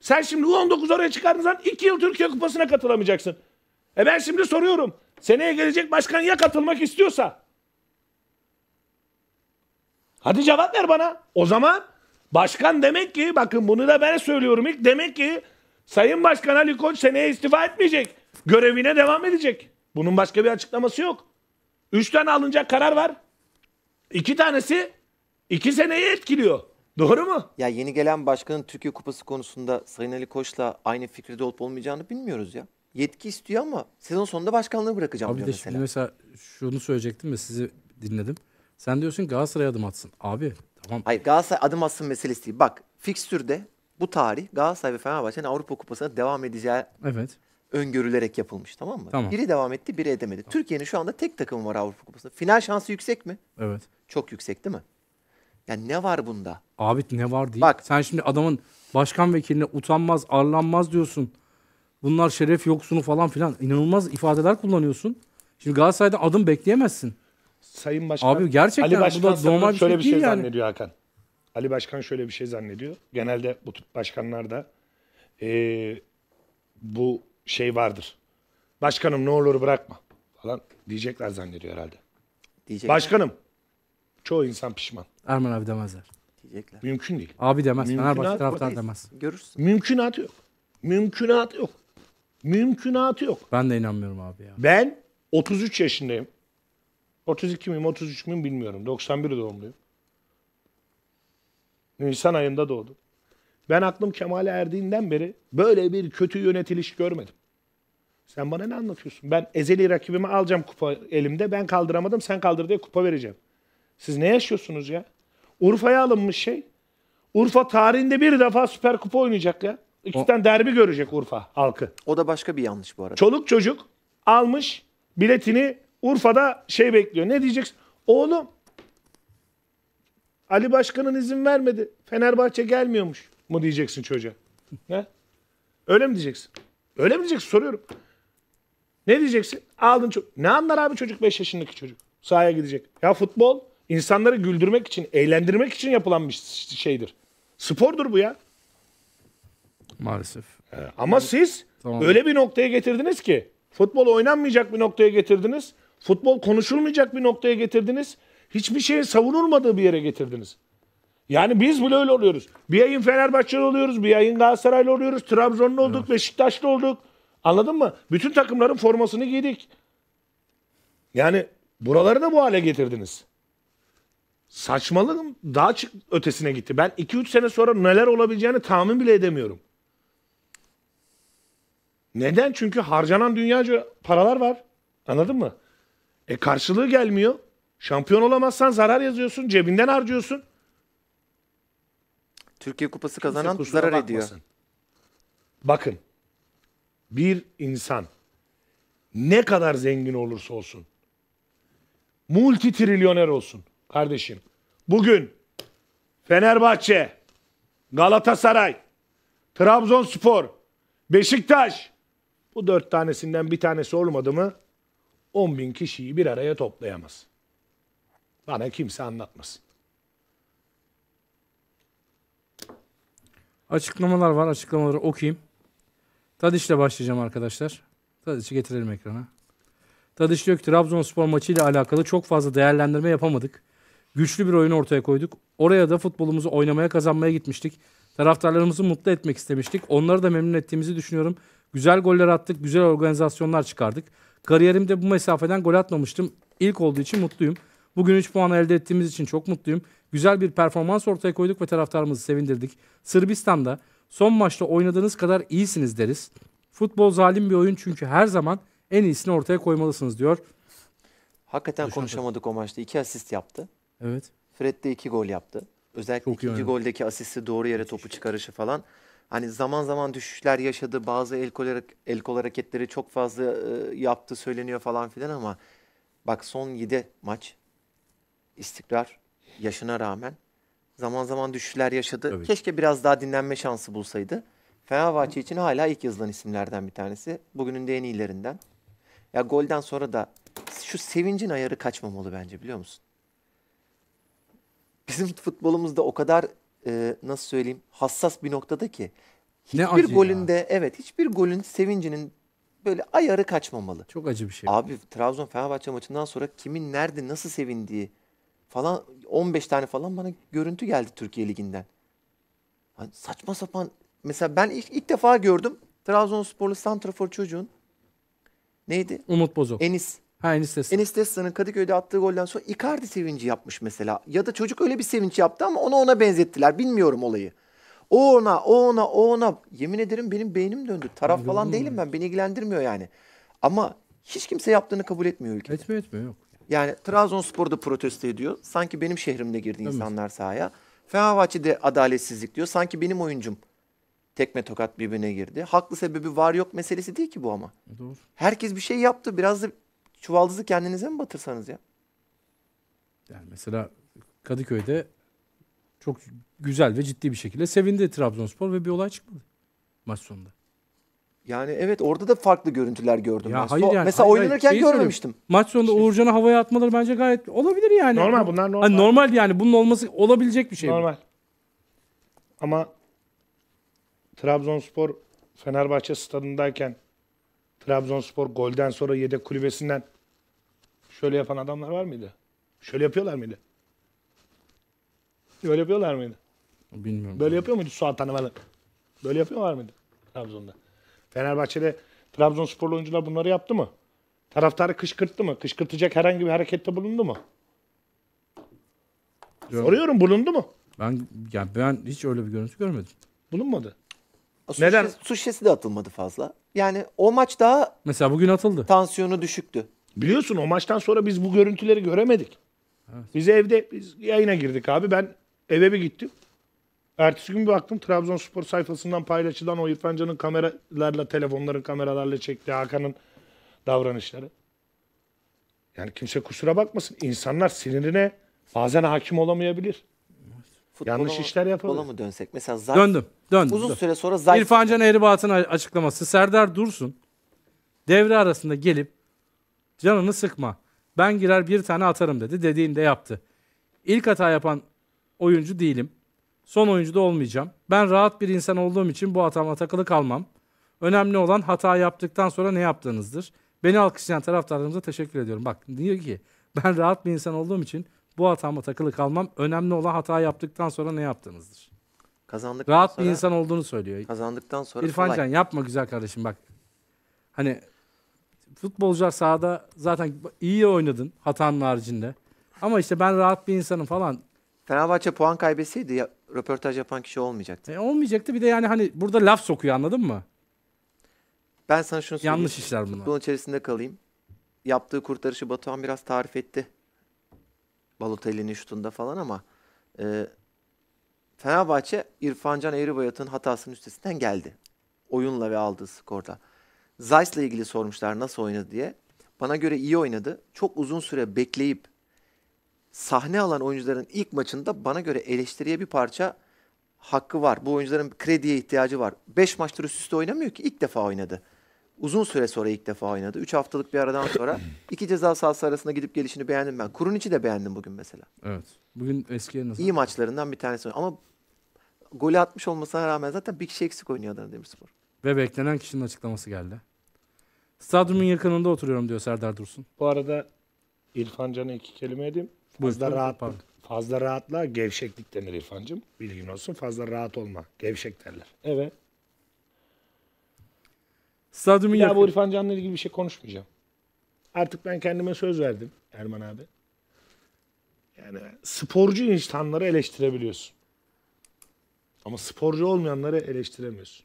Sen şimdi U19 oraya çıkardığın zaman iki yıl Türkiye Kupası'na katılamayacaksın. E ben şimdi soruyorum. Seneye gelecek başkan ya katılmak istiyorsa? Hadi cevap ver bana. O zaman başkan demek ki bakın bunu da ben söylüyorum ilk demek ki Sayın Başkan Ali Koç seneye istifa etmeyecek. Görevine devam edecek. Bunun başka bir açıklaması yok. Üç tane alınacak karar var. İki tanesi iki seneyi etkiliyor. Doğru mu? Ya yeni gelen başkanın Türkiye Kupası konusunda Sayın Ali Koç'la aynı fikirde olup olmayacağını bilmiyoruz ya. Yetki istiyor ama sezon sonunda başkanlığı bırakacağım Abi diyor de mesela. şimdi mesela şunu söyleyecektim ve sizi dinledim. Sen diyorsun Galatasaray'a adım atsın. Abi tamam. Hayır Galatasaray adım atsın meselesi değil. Bak fikstürde bu tarih Galatasaray ve Fenerbahçe'nin Avrupa Kupası'na devam edeceği Evet öngörülerek yapılmış tamam mı? Tamam. Biri devam etti, biri edemedi. Tamam. Türkiye'nin şu anda tek takımı var Avrupa Kupası'nda. Final şansı yüksek mi? Evet. Çok yüksek değil mi? Yani ne var bunda? Abi ne var diye. Bak. Sen şimdi adamın başkan vekiline utanmaz, arlanmaz diyorsun. Bunlar şeref yoksunu falan filan. İnanılmaz ifadeler kullanıyorsun. Şimdi Galatasaray'dan adım bekleyemezsin. Sayın Başkan. Abi gerçekten Ali Başkan bu da normal bir şey şöyle şey bir şey yani. zannediyor Hakan. Ali Başkan şöyle bir şey zannediyor. Genelde bu tip başkanlar da e, bu şey vardır. Başkanım ne olur bırakma falan diyecekler zannediyor herhalde. Diyecekler. Başkanım. Çoğu insan pişman. Erman abi demezler. Diyecekler. Mümkün değil. Abi demez. Mümkünat, Fenerbahçe taraftar demez. Görürsün. Mümkünat yok. Mümkünat yok. Mümkünat yok. Ben de inanmıyorum abi ya. Ben 33 yaşındayım. 32 miyim 33 miyim bilmiyorum. 91 doğumluyum. Nisan ayında doğdum. Ben aklım Kemal erdiğinden beri böyle bir kötü yönetiliş görmedim. Sen bana ne anlatıyorsun? Ben ezeli rakibimi alacağım kupa elimde. Ben kaldıramadım. Sen kaldır diye kupa vereceğim. Siz ne yaşıyorsunuz ya? Urfa'ya alınmış şey. Urfa tarihinde bir defa Süper Kupa oynayacak ya. İki tane derbi görecek Urfa halkı. O da başka bir yanlış bu arada. Çoluk çocuk almış biletini Urfa'da şey bekliyor. Ne diyeceksin? Oğlum Ali Başkan'ın izin vermedi. Fenerbahçe gelmiyormuş mu diyeceksin çocuğa? Ne? Öyle mi diyeceksin? Öyle mi diyeceksin soruyorum. Ne diyeceksin? Aldın çok. Ne anlar abi çocuk 5 yaşındaki çocuk? Sahaya gidecek. Ya futbol insanları güldürmek için, eğlendirmek için yapılan bir şeydir. Spordur bu ya. Maalesef. Evet. Ama yani, siz tamam. öyle bir noktaya getirdiniz ki futbol oynanmayacak bir noktaya getirdiniz. Futbol konuşulmayacak bir noktaya getirdiniz. Hiçbir şeyin savunulmadığı bir yere getirdiniz. Yani biz bile öyle oluyoruz. Bir ayın Fenerbahçeli oluyoruz, bir ayın Galatasaraylı oluyoruz, Trabzonlu olduk, evet. Beşiktaşlı olduk. Anladın mı? Bütün takımların formasını giydik. Yani buraları da bu hale getirdiniz. Saçmalığım daha çık ötesine gitti. Ben 2-3 sene sonra neler olabileceğini tahmin bile edemiyorum. Neden? Çünkü harcanan dünyaca paralar var. Anladın mı? E karşılığı gelmiyor. Şampiyon olamazsan zarar yazıyorsun, cebinden harcıyorsun. Türkiye Kupası kazanan zarar bakmasın. ediyor. Bakın bir insan ne kadar zengin olursa olsun, multi trilyoner olsun kardeşim. Bugün Fenerbahçe, Galatasaray, Trabzonspor, Beşiktaş bu dört tanesinden bir tanesi olmadı mı 10 bin kişiyi bir araya toplayamaz. Bana kimse anlatmasın. Açıklamalar var. Açıklamaları okuyayım. Tadiş'le başlayacağım arkadaşlar. Tadiş'i getirelim ekrana. Tadiş diyor ki Trabzonspor ile alakalı çok fazla değerlendirme yapamadık. Güçlü bir oyun ortaya koyduk. Oraya da futbolumuzu oynamaya kazanmaya gitmiştik. Taraftarlarımızı mutlu etmek istemiştik. Onları da memnun ettiğimizi düşünüyorum. Güzel goller attık, güzel organizasyonlar çıkardık. Kariyerimde bu mesafeden gol atmamıştım. İlk olduğu için mutluyum. Bugün 3 puan elde ettiğimiz için çok mutluyum. Güzel bir performans ortaya koyduk ve taraftarımızı sevindirdik. Sırbistan'da Son maçta oynadığınız kadar iyisiniz deriz. Futbol zalim bir oyun çünkü her zaman en iyisini ortaya koymalısınız diyor. Hakikaten Düşünün. konuşamadık o maçta. İki asist yaptı. Evet. Fred de iki gol yaptı. Özellikle Çok ikinci goldeki asisti doğru yere topu çıkarışı falan. Hani zaman zaman düşüşler yaşadı. Bazı el kol, el kol hareketleri çok fazla e, yaptı söyleniyor falan filan ama bak son 7 maç istikrar yaşına rağmen Zaman zaman düşüşler yaşadı. Evet. Keşke biraz daha dinlenme şansı bulsaydı. Fenerbahçe için hala ilk yazılan isimlerden bir tanesi. Bugünün de en iyilerinden. Ya golden sonra da şu sevincin ayarı kaçmamalı bence biliyor musun? Bizim futbolumuzda o kadar e, nasıl söyleyeyim hassas bir noktada ki hiçbir golünde ya. evet hiçbir golün sevincinin böyle ayarı kaçmamalı. Çok acı bir şey. Abi Trabzon Fenerbahçe maçından sonra kimin nerede nasıl sevindiği falan 15 tane falan bana görüntü geldi Türkiye Ligi'nden. Hani saçma sapan mesela ben ilk, ilk defa gördüm Trabzonsporlu Santrafor çocuğun neydi? Umut Bozok. Enis. Ha Enis Tessa. Enis Tessa'nın Kadıköy'de attığı golden sonra Icardi sevinci yapmış mesela. Ya da çocuk öyle bir sevinç yaptı ama onu ona benzettiler. Bilmiyorum olayı. O ona, o ona, o ona. Yemin ederim benim beynim döndü. Taraf falan değilim ben. Beni ilgilendirmiyor yani. Ama hiç kimse yaptığını kabul etmiyor ülkede. Etmiyor etmiyor yok. Yani Trabzonspor'da protesto ediyor. Sanki benim şehrimde girdi evet. insanlar sahaya. Fenerbahçe'de adaletsizlik diyor. Sanki benim oyuncum tekme tokat birbirine girdi. Haklı sebebi var yok meselesi değil ki bu ama. E, doğru. Herkes bir şey yaptı. Biraz da çuvaldızı kendinize mi batırsanız ya? Yani mesela Kadıköy'de çok güzel ve ciddi bir şekilde sevindi Trabzonspor ve bir olay çıkmadı maç sonunda. Yani evet orada da farklı görüntüler gördüm ya ben. Hayır yani, Mesela hayır, oynanırken hayır, şey görmemiştim. Maç sonunda Uğurcan'a havaya atmaları bence gayet olabilir yani. Normal bunlar normal. Hani normal yani bunun olması olabilecek bir şey. Normal. Bu. Ama Trabzonspor Fenerbahçe stadındayken Trabzonspor golden sonra yedek kulübesinden şöyle yapan adamlar var mıydı? Şöyle yapıyorlar mıydı? Böyle yapıyorlar mıydı? Bilmiyorum. Böyle yapıyor muydu Suat Tanrıvalı? Böyle yapıyorlar mıydı Trabzon'da? Fenerbahçe'de Trabzonsporlu oyuncular bunları yaptı mı? Taraftarı kışkırttı mı? Kışkırtacak herhangi bir harekette bulundu mu? Gör- Soruyorum bulundu mu? Ben yani ben hiç öyle bir görüntü görmedim. Bulunmadı. Su Neden? su şişesi de atılmadı fazla. Yani o maç daha Mesela bugün atıldı. tansiyonu düşüktü. Biliyorsun o maçtan sonra biz bu görüntüleri göremedik. Biz evde biz yayına girdik abi. Ben eve bir gittim. Ertesi gün bir baktım Trabzonspor sayfasından paylaşılan o İrfan kameralarla, telefonların kameralarla çektiği Hakan'ın davranışları. Yani kimse kusura bakmasın. İnsanlar sinirine bazen hakim olamayabilir. Futbola, Yanlış işler yapabilir. Futbola mı dönsek? Mesela Zayt, döndüm, döndim. Uzun döndüm. süre sonra Zayt. İrfan Eribat'ın açıklaması. Serdar Dursun devre arasında gelip canını sıkma. Ben girer bir tane atarım dedi. Dediğinde yaptı. İlk hata yapan oyuncu değilim. Son oyuncu da olmayacağım. Ben rahat bir insan olduğum için bu hatama takılı kalmam. Önemli olan hata yaptıktan sonra ne yaptığınızdır. Beni alkışlayan taraftarlarımıza teşekkür ediyorum. Bak diyor ki ben rahat bir insan olduğum için bu hatama takılı kalmam. Önemli olan hata yaptıktan sonra ne yaptığınızdır. Kazandıktan rahat sonra, bir insan olduğunu söylüyor. Kazandıktan sonra İrfan Can yapma güzel kardeşim bak. Hani futbolcular sahada zaten iyi oynadın hatanın haricinde. Ama işte ben rahat bir insanım falan. Fenerbahçe puan kaybetseydi röportaj yapan kişi olmayacaktı. E, olmayacaktı bir de yani hani burada laf sokuyor anladın mı? Ben sana şunu söyleyeyim. Yanlış işler bunlar. Futbolun içerisinde kalayım. Yaptığı kurtarışı Batuhan biraz tarif etti. Balotelli'nin şutunda falan ama e, Fenerbahçe İrfancan Eğribayat'ın hatasının üstesinden geldi. Oyunla ve aldığı skorda. Zeiss'le ilgili sormuşlar nasıl oynadı diye. Bana göre iyi oynadı. Çok uzun süre bekleyip sahne alan oyuncuların ilk maçında bana göre eleştiriye bir parça hakkı var. Bu oyuncuların krediye ihtiyacı var. 5 maçtır üst üste oynamıyor ki ilk defa oynadı. Uzun süre sonra ilk defa oynadı. 3 haftalık bir aradan sonra iki ceza sahası arasında gidip gelişini beğendim ben. Kurun içi de beğendim bugün mesela. Evet. Bugün eski nasıl? İyi maçlarından bir tanesi. Ama golü atmış olmasına rağmen zaten bir kişi eksik oynuyor Adana Demirspor. Ve beklenen kişinin açıklaması geldi. Stadyumun yakınında oturuyorum diyor Serdar Dursun. Bu arada İrfan Can'a iki kelime edeyim fazla rahat fazla rahatla gevşeklik denir İrfan'cığım. Bilgin olsun fazla rahat olma. Gevşek derler. Evet. Stadyumu ya bu İrfan Can'la ilgili bir şey konuşmayacağım. Artık ben kendime söz verdim Erman abi. Yani sporcu insanları eleştirebiliyorsun. Ama sporcu olmayanları eleştiremiyorsun.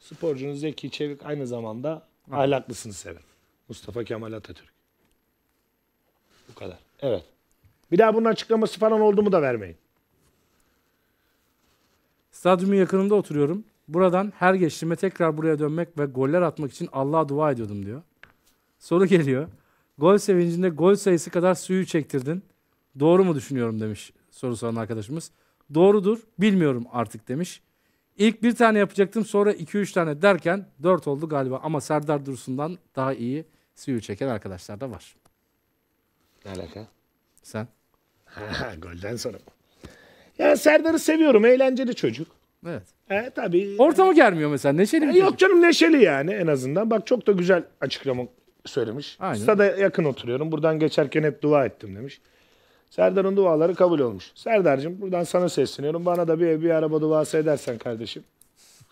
Sporcunun Zeki Çevik aynı zamanda ahlaklısını seven. Mustafa Kemal Atatürk. Bu kadar. Evet. Bir daha bunun açıklaması falan oldu mu da vermeyin. Stadyumun yakınında oturuyorum. Buradan her geçtiğime tekrar buraya dönmek ve goller atmak için Allah'a dua ediyordum diyor. Soru geliyor. Gol sevincinde gol sayısı kadar suyu çektirdin. Doğru mu düşünüyorum demiş soru soran arkadaşımız. Doğrudur bilmiyorum artık demiş. İlk bir tane yapacaktım sonra iki üç tane derken dört oldu galiba ama Serdar Dursun'dan daha iyi suyu çeken arkadaşlar da var. Ne alaka? Sen? Ha, ha, golden sonra. Ya Serdar'ı seviyorum. Eğlenceli çocuk. Evet. E, tabii. Ortama gelmiyor mesela. Neşeli bir E, yok canım neşeli yani en azından. Bak çok da güzel açıklama söylemiş. Aynen. Stada yakın oturuyorum. Buradan geçerken hep dua ettim demiş. Serdar'ın duaları kabul olmuş. Serdar'cığım buradan sana sesleniyorum. Bana da bir ev, bir araba duası edersen kardeşim.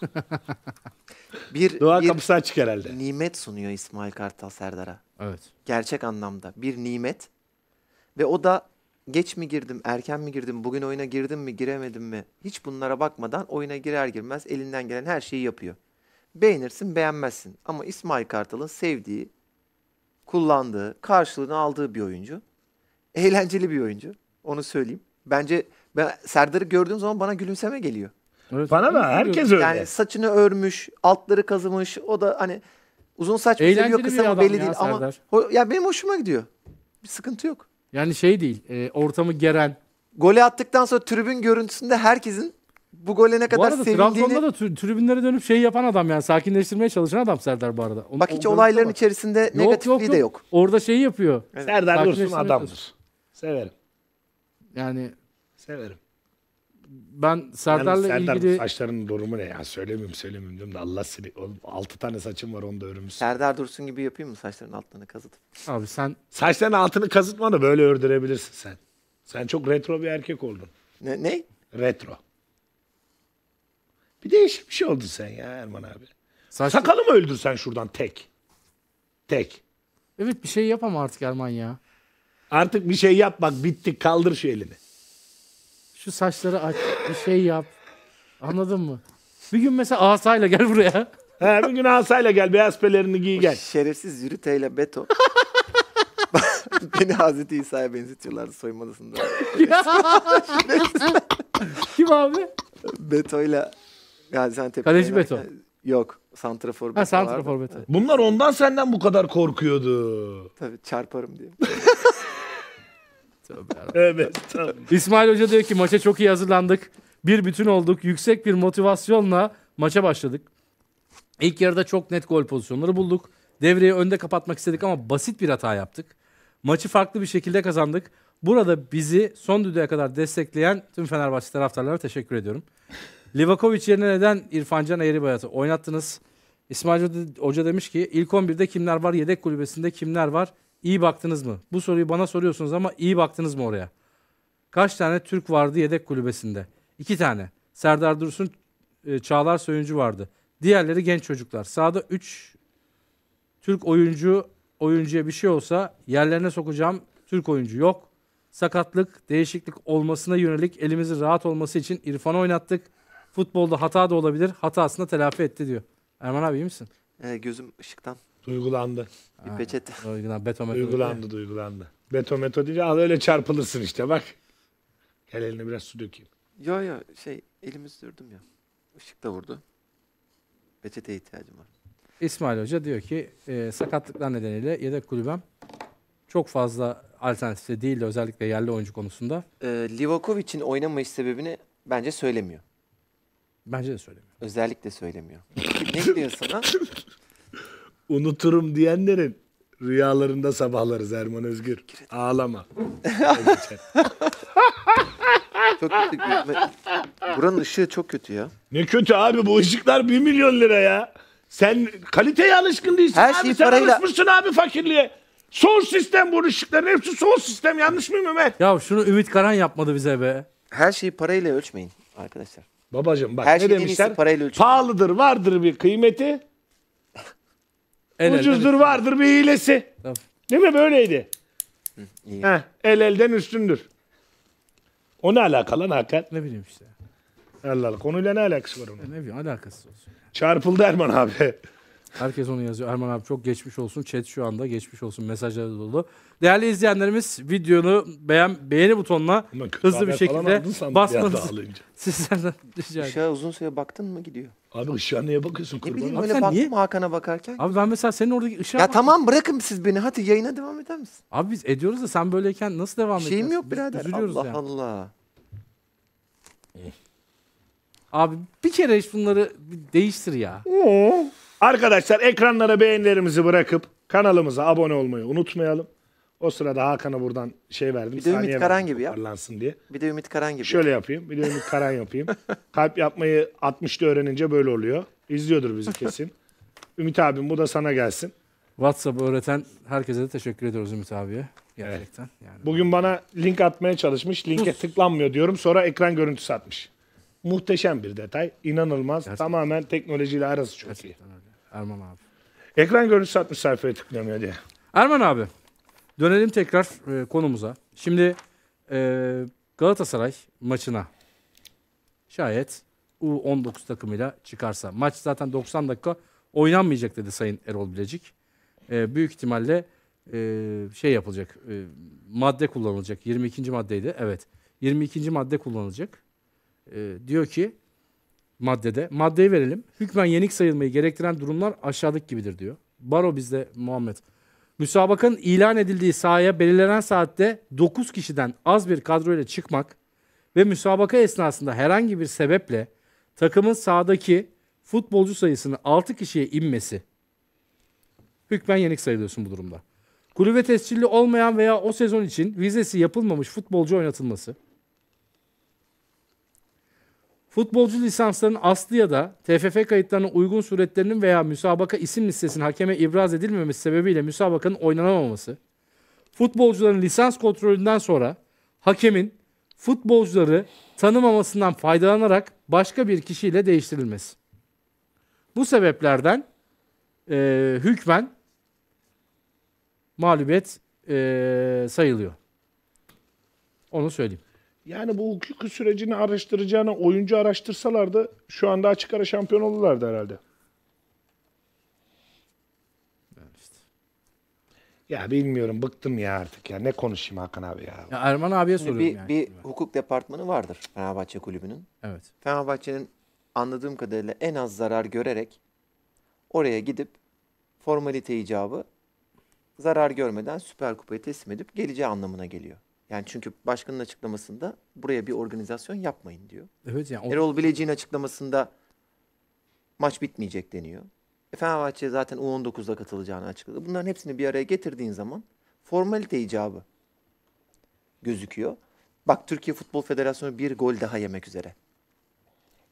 Bir, Dua bir kapısı açık herhalde. nimet sunuyor İsmail Kartal Serdar'a. Evet. Gerçek anlamda bir nimet ve o da geç mi girdim, erken mi girdim, bugün oyuna girdim mi, giremedim mi? Hiç bunlara bakmadan oyuna girer girmez elinden gelen her şeyi yapıyor. Beğenirsin, beğenmezsin. Ama İsmail Kartal'ın sevdiği, kullandığı, karşılığını aldığı bir oyuncu. Eğlenceli bir oyuncu. Onu söyleyeyim. Bence ben Serdar'ı gördüğüm zaman bana gülümseme geliyor. Evet. Bana mı? Herkes öyle. Yani saçını örmüş, altları kazımış. O da hani uzun saç bir yok kısa mı belli değil Serdar. ama ya benim hoşuma gidiyor. Bir sıkıntı yok. Yani şey değil, e, ortamı geren. Gole attıktan sonra tribün görüntüsünde herkesin bu gole ne kadar sevindiğini... Bu arada sevindiğini... Trabzon'da da tribünlere dönüp şey yapan adam yani sakinleştirmeye çalışan adam Serdar bu arada. Onun, Bak hiç olayların bak. içerisinde yok, negatifliği yok, yok. de yok. Orada şeyi yapıyor. Evet. Serdar Dursun adamdır. Severim. Yani... Severim ben Serdar'la Yalnız Serdar'ın ilgili... saçlarının durumu ne ya? Söylemeyeyim söylemeyeyim diyorum da Allah seni... Oğlum 6 tane saçım var onu da örmüş. Serdar Dursun gibi yapayım mı saçların altını kazıtıp? Abi sen... Saçların altını kazıtma da böyle ördürebilirsin sen. Sen çok retro bir erkek oldun. Ne? ne? Retro. Bir değişik bir şey oldun sen ya Erman abi. Saç... Sakalı mı öldürsen şuradan tek? Tek. Evet bir şey yapam artık Erman ya. Artık bir şey yap bak bittik kaldır şu elini. Şu saçları aç. Bir şey yap. Anladın mı? Bir gün mesela asayla gel buraya. He, bir gün asayla gel. Beyaz pelerini giy gel. Şerefsiz yürüteyle beto. Beni Hazreti İsa'ya benzetiyorlardı soyunma odasında. Kim abi? Beto ile Gaziantep. Kaleci Beto. Yok. Santrafor Beto. Ha, Santrafor Beto. Bunlar ondan senden bu kadar korkuyordu. Tabii çarparım diye. evet. Tamam. İsmail Hoca diyor ki maça çok iyi hazırlandık. Bir bütün olduk. Yüksek bir motivasyonla maça başladık. İlk yarıda çok net gol pozisyonları bulduk. Devreyi önde kapatmak istedik ama basit bir hata yaptık. Maçı farklı bir şekilde kazandık. Burada bizi son düdüğe kadar destekleyen tüm Fenerbahçe taraftarlarına teşekkür ediyorum. Livakovic yerine neden İrfancan Eğribayat'ı oynattınız? İsmail Hoca demiş ki ilk 11'de kimler var, yedek kulübesinde kimler var? İyi baktınız mı? Bu soruyu bana soruyorsunuz ama iyi baktınız mı oraya? Kaç tane Türk vardı yedek kulübesinde? İki tane. Serdar Dursun, e, Çağlar Söyüncü vardı. Diğerleri genç çocuklar. Sağda üç Türk oyuncu oyuncuya bir şey olsa yerlerine sokacağım Türk oyuncu yok. Sakatlık, değişiklik olmasına yönelik elimizin rahat olması için İrfan'ı oynattık. Futbolda hata da olabilir. Hatasını telafi etti diyor. Erman abi iyi misin? Ee, gözüm ışıktan Duygulandı. Bir peçete. Duygulan, beton duygulandı, duygulandı. Beton meto deyince al öyle çarpılırsın işte bak. Gel eline biraz su dökeyim. Yo yo şey elimi sürdüm ya. Işık da vurdu. Peçete ihtiyacım var. İsmail Hoca diyor ki e, sakatlıklar nedeniyle yedek kulübem çok fazla alternatifte değil de özellikle yerli oyuncu konusunda. E, Livakovic'in oynamayış sebebini bence söylemiyor. Bence de söylemiyor. Özellikle söylemiyor. ne diyor sana? unuturum diyenlerin rüyalarında sabahlarız Erman Özgür. Ağlama. çok kötü. Buranın ışığı çok kötü ya. Ne kötü abi bu ışıklar 1 milyon lira ya. Sen kaliteye alışkın değilsin Her abi. Şey Sen parayla... alışmışsın abi fakirliğe. Sol sistem bu ışıkların hepsi sol sistem. Yanlış mıyım Mehmet? Ya şunu Ümit Karan yapmadı bize be. Her şeyi parayla ölçmeyin arkadaşlar. Babacım bak Her ne demişler? Parayla ölçmeyin. Pahalıdır vardır bir kıymeti. El Ucuzdur vardır bir hilesi. Tamam. Değil mi? Böyleydi. İyi. Heh, el elden üstündür. O ne alakalı lan Ne bileyim işte. Allah Allah. Konuyla ne alakası var onun? E ne bileyim alakası olsun. Çarpıldı Erman abi. Herkes onu yazıyor. Erman abi çok geçmiş olsun. Chat şu anda geçmiş olsun. Mesajlar dolu. Değerli izleyenlerimiz videonu beğen, beğeni butonuna hızlı bir şekilde sandım basmanızı sizlerden rica ediyorum. Işığa uzun süre baktın mı gidiyor. Abi ışığa neye bakıyorsun Ne bileyim öyle baktım niye- Hakan'a bakarken. Abi ben mesela senin oradaki ışığa ya tamam bırakın siz beni hadi yayına devam eder misin? Abi biz ediyoruz da sen böyleyken nasıl devam ediyorsun? Şeyim yok birader. Üzülüyoruz Allah yani. Allah. Eh. Abi bir kere iş bunları değiştir ya. Ee? Arkadaşlar ekranlara beğenilerimizi bırakıp kanalımıza abone olmayı unutmayalım. O sırada Hakan'a buradan şey verdim. Bir de Ümit Karan gibi yap. diye. Bir de Ümit Karan gibi. Şöyle yapayım. Bir de Ümit Karan yapayım. Kalp yapmayı 60'ta öğrenince böyle oluyor. İzliyordur bizi kesin. Ümit abim bu da sana gelsin. WhatsApp öğreten herkese de teşekkür ediyoruz Ümit abiye. Gerçekten. Yani. Bugün bana link atmaya çalışmış. Linke tıklanmıyor diyorum. Sonra ekran görüntüsü atmış. Muhteşem bir detay. İnanılmaz. Gerçekten. Tamamen teknolojiyle arası çok iyi. öyle. Erman abi. Ekran görüntüsü atmış sayfaya tıklamıyor diye. Erman abi. Dönelim tekrar e, konumuza. Şimdi e, Galatasaray maçına şayet U19 takımıyla çıkarsa. Maç zaten 90 dakika oynanmayacak dedi Sayın Erol Bilecik. E, büyük ihtimalle e, şey yapılacak. E, madde kullanılacak. 22. maddeydi. Evet. 22. madde kullanılacak. E, diyor ki maddede. Maddeyi verelim. Hükmen yenik sayılmayı gerektiren durumlar aşağıdaki gibidir diyor. Baro bizde Muhammed müsabakanın ilan edildiği sahaya belirlenen saatte 9 kişiden az bir kadroyla çıkmak ve müsabaka esnasında herhangi bir sebeple takımın sahadaki futbolcu sayısını 6 kişiye inmesi hükmen yenik sayılıyorsun bu durumda. Kulübe tescilli olmayan veya o sezon için vizesi yapılmamış futbolcu oynatılması. Futbolcu lisanslarının aslı ya da TFF kayıtlarına uygun suretlerinin veya müsabaka isim listesinin hakeme ibraz edilmemesi sebebiyle müsabakanın oynanamaması, futbolcuların lisans kontrolünden sonra hakemin futbolcuları tanımamasından faydalanarak başka bir kişiyle değiştirilmesi. Bu sebeplerden e, hükmen mağlubiyet e, sayılıyor. Onu söyleyeyim. Yani bu hukuki sürecini araştıracağına oyuncu araştırsalardı şu anda açık ara şampiyon olurlardı herhalde. Yani Ya bilmiyorum bıktım ya artık ya ne konuşayım Hakan abi ya. ya Erman abiye soruyorum bir, yani. Bir hukuk departmanı vardır Fenerbahçe kulübünün. Evet. Fenerbahçe'nin anladığım kadarıyla en az zarar görerek oraya gidip formalite icabı zarar görmeden Süper Kupa'yı teslim edip geleceği anlamına geliyor. Yani çünkü başkanın açıklamasında buraya bir organizasyon yapmayın diyor. Evet yani. O... Erol Bileciğin açıklamasında maç bitmeyecek deniyor. E Fenerbahçe zaten U19'da katılacağını açıkladı. Bunların hepsini bir araya getirdiğin zaman formalite icabı gözüküyor. Bak Türkiye Futbol Federasyonu bir gol daha yemek üzere.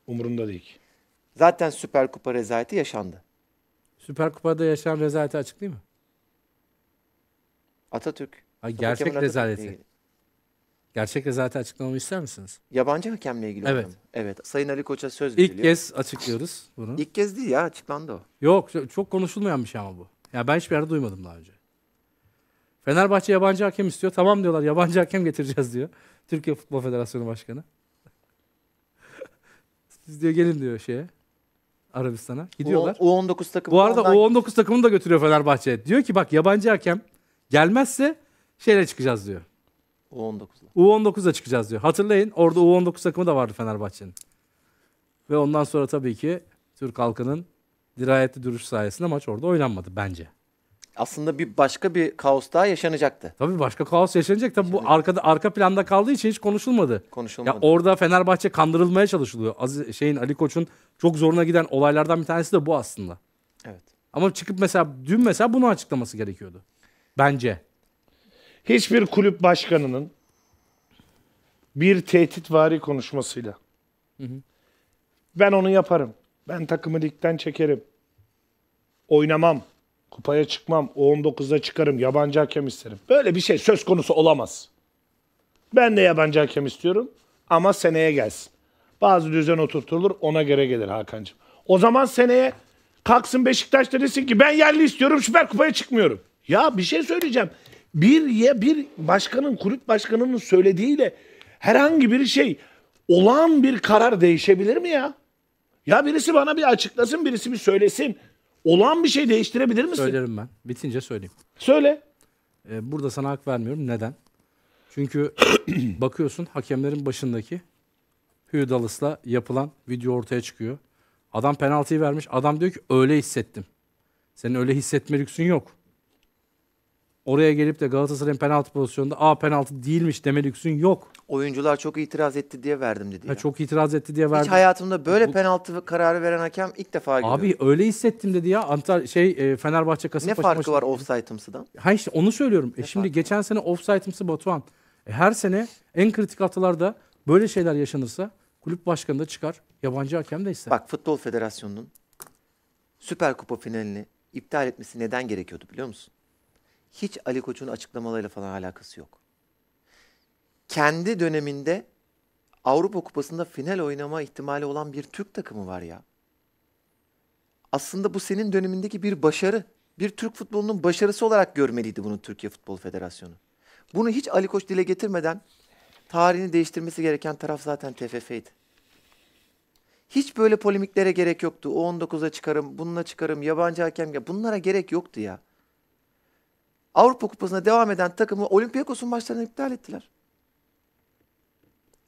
Umurunda değil. Zaten Süper Kupa rezaleti yaşandı. Süper Kupa'da yaşanan rezaleti açıklayayım mı? Atatürk. Ay, gerçek rezaleti. Gerçek rezaleti açıklamamı ister misiniz? Yabancı hakemle ilgili Evet. hocam. Evet. Sayın Ali Koç'a söz veriliyor. İlk kez açıklıyoruz bunu. İlk kez değil ya açıklandı o. Yok çok- konuşulmayan bir şey ama bu. Ya ben hiçbir yerde duymadım daha önce. Fenerbahçe yabancı hakem istiyor. Tamam diyorlar yabancı hakem getireceğiz diyor. Türkiye Futbol Federasyonu Başkanı. Siz diyor gelin diyor şeye. Arabistan'a. Gidiyorlar. U- U19 takımı. Bu arada ondan- U19 takımını da götürüyor Fenerbahçe. Diyor ki bak yabancı hakem gelmezse şeyle çıkacağız diyor. U19'la. U19'a çıkacağız diyor. Hatırlayın orada U19 takımı da vardı Fenerbahçe'nin. Ve ondan sonra tabii ki Türk halkının dirayetli duruş sayesinde maç orada oynanmadı bence. Aslında bir başka bir kaos daha yaşanacaktı. Tabii başka kaos yaşanacak. Tabii Yaşanacak. bu arkada arka planda kaldığı için hiç konuşulmadı. Konuşulmadı. Ya orada Fenerbahçe kandırılmaya çalışılıyor. Aziz, şeyin Ali Koç'un çok zoruna giden olaylardan bir tanesi de bu aslında. Evet. Ama çıkıp mesela dün mesela bunu açıklaması gerekiyordu. Bence. Hiçbir kulüp başkanının bir tehditvari konuşmasıyla hı hı. ben onu yaparım. Ben takımı ligden çekerim. Oynamam. Kupaya çıkmam. O 19'da çıkarım. Yabancı hakem isterim. Böyle bir şey söz konusu olamaz. Ben de yabancı hakem istiyorum ama seneye gelsin. Bazı düzen oturtulur ona göre gelir Hakan'cığım. O zaman seneye kalksın Beşiktaş'ta desin ki ben yerli istiyorum Süper Kupa'ya çıkmıyorum. Ya bir şey söyleyeceğim bir ya bir başkanın kulüp başkanının söylediğiyle herhangi bir şey olağan bir karar değişebilir mi ya? Ya birisi bana bir açıklasın, birisi bir söylesin. Olağan bir şey değiştirebilir misin? Söylerim ben. Bitince söyleyeyim. Söyle. Ee, burada sana hak vermiyorum. Neden? Çünkü bakıyorsun hakemlerin başındaki Hugh Dallas'la yapılan video ortaya çıkıyor. Adam penaltıyı vermiş. Adam diyor ki öyle hissettim. Senin öyle hissetme lüksün yok oraya gelip de Galatasaray'ın penaltı pozisyonunda a penaltı değilmiş deme lüksün yok. Oyuncular çok itiraz etti diye verdim dedi. Ya. Çok itiraz etti diye verdim. Hiç hayatımda böyle Bu... penaltı kararı veren hakem ilk defa görüyorum. Abi öyle hissettim dedi ya. Antal şey e, Fenerbahçe Kasımpaşa Ne farkı maçı... var offside'ımsıdan? Ha işte onu söylüyorum. e şimdi geçen var? sene offside'ımsı Batuhan. E her sene en kritik hatalarda böyle şeyler yaşanırsa kulüp başkanı da çıkar, yabancı hakem de ister. Bak Futbol Federasyonu'nun Süper Kupa finalini iptal etmesi neden gerekiyordu biliyor musun? hiç Ali Koç'un açıklamalarıyla falan alakası yok. Kendi döneminde Avrupa Kupası'nda final oynama ihtimali olan bir Türk takımı var ya. Aslında bu senin dönemindeki bir başarı. Bir Türk futbolunun başarısı olarak görmeliydi bunu Türkiye Futbol Federasyonu. Bunu hiç Ali Koç dile getirmeden tarihini değiştirmesi gereken taraf zaten TFF'ydi. Hiç böyle polemiklere gerek yoktu. O 19'a çıkarım, bununla çıkarım, yabancı hakem. ya, Bunlara gerek yoktu ya. Avrupa Kupası'na devam eden takımı Olympiakos'un maçlarını iptal ettiler.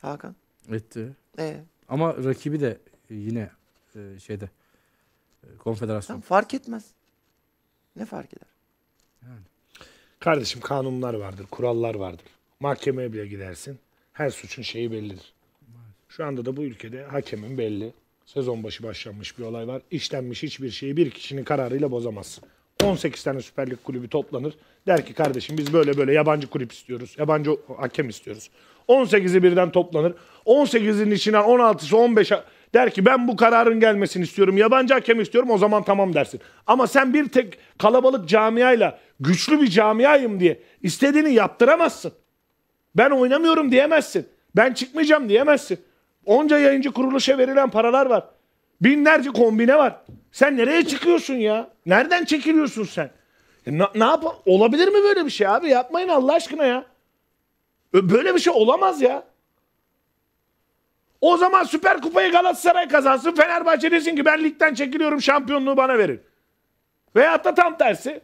Hakan. Etti. Ee. Ama rakibi de yine e, şeyde e, konfederasyon. Tamam, fark etmez. Ne fark eder? Yani. Kardeşim kanunlar vardır, kurallar vardır. Mahkemeye bile gidersin. Her suçun şeyi bellidir. Şu anda da bu ülkede hakemin belli. Sezon başı başlanmış bir olay var. İşlenmiş hiçbir şeyi bir kişinin kararıyla bozamazsın. 18 tane Süper Lig kulübü toplanır. Der ki kardeşim biz böyle böyle yabancı kulüp istiyoruz. Yabancı hakem istiyoruz. 18'i birden toplanır. 18'in içinden 16'sı 15 der ki ben bu kararın gelmesini istiyorum. Yabancı hakem istiyorum o zaman tamam dersin. Ama sen bir tek kalabalık camiayla güçlü bir camiayım diye istediğini yaptıramazsın. Ben oynamıyorum diyemezsin. Ben çıkmayacağım diyemezsin. Onca yayıncı kuruluşa verilen paralar var. Binlerce kombine var. Sen nereye çıkıyorsun ya? Nereden çekiliyorsun sen? Ne, ne yap olabilir mi böyle bir şey abi? Yapmayın Allah aşkına ya. Böyle bir şey olamaz ya. O zaman Süper Kupayı Galatasaray kazansın. Fenerbahçe desin ki ben ligden çekiliyorum şampiyonluğu bana verin. Veyahut da tam tersi.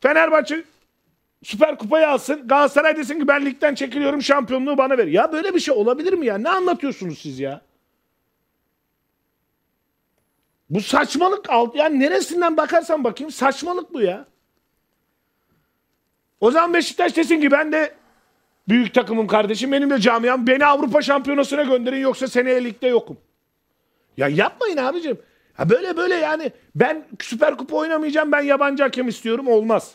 Fenerbahçe Süper Kupayı alsın. Galatasaray desin ki ben ligden çekiliyorum şampiyonluğu bana verin. Ya böyle bir şey olabilir mi ya? Ne anlatıyorsunuz siz ya? Bu saçmalık alt yani neresinden bakarsan bakayım saçmalık bu ya. O zaman Beşiktaş desin ki ben de büyük takımım kardeşim benim de camiam beni Avrupa Şampiyonası'na gönderin yoksa seneye ligde yokum. Ya yapmayın abicim. Ha böyle böyle yani ben Süper Kupa oynamayacağım ben yabancı hakem istiyorum olmaz.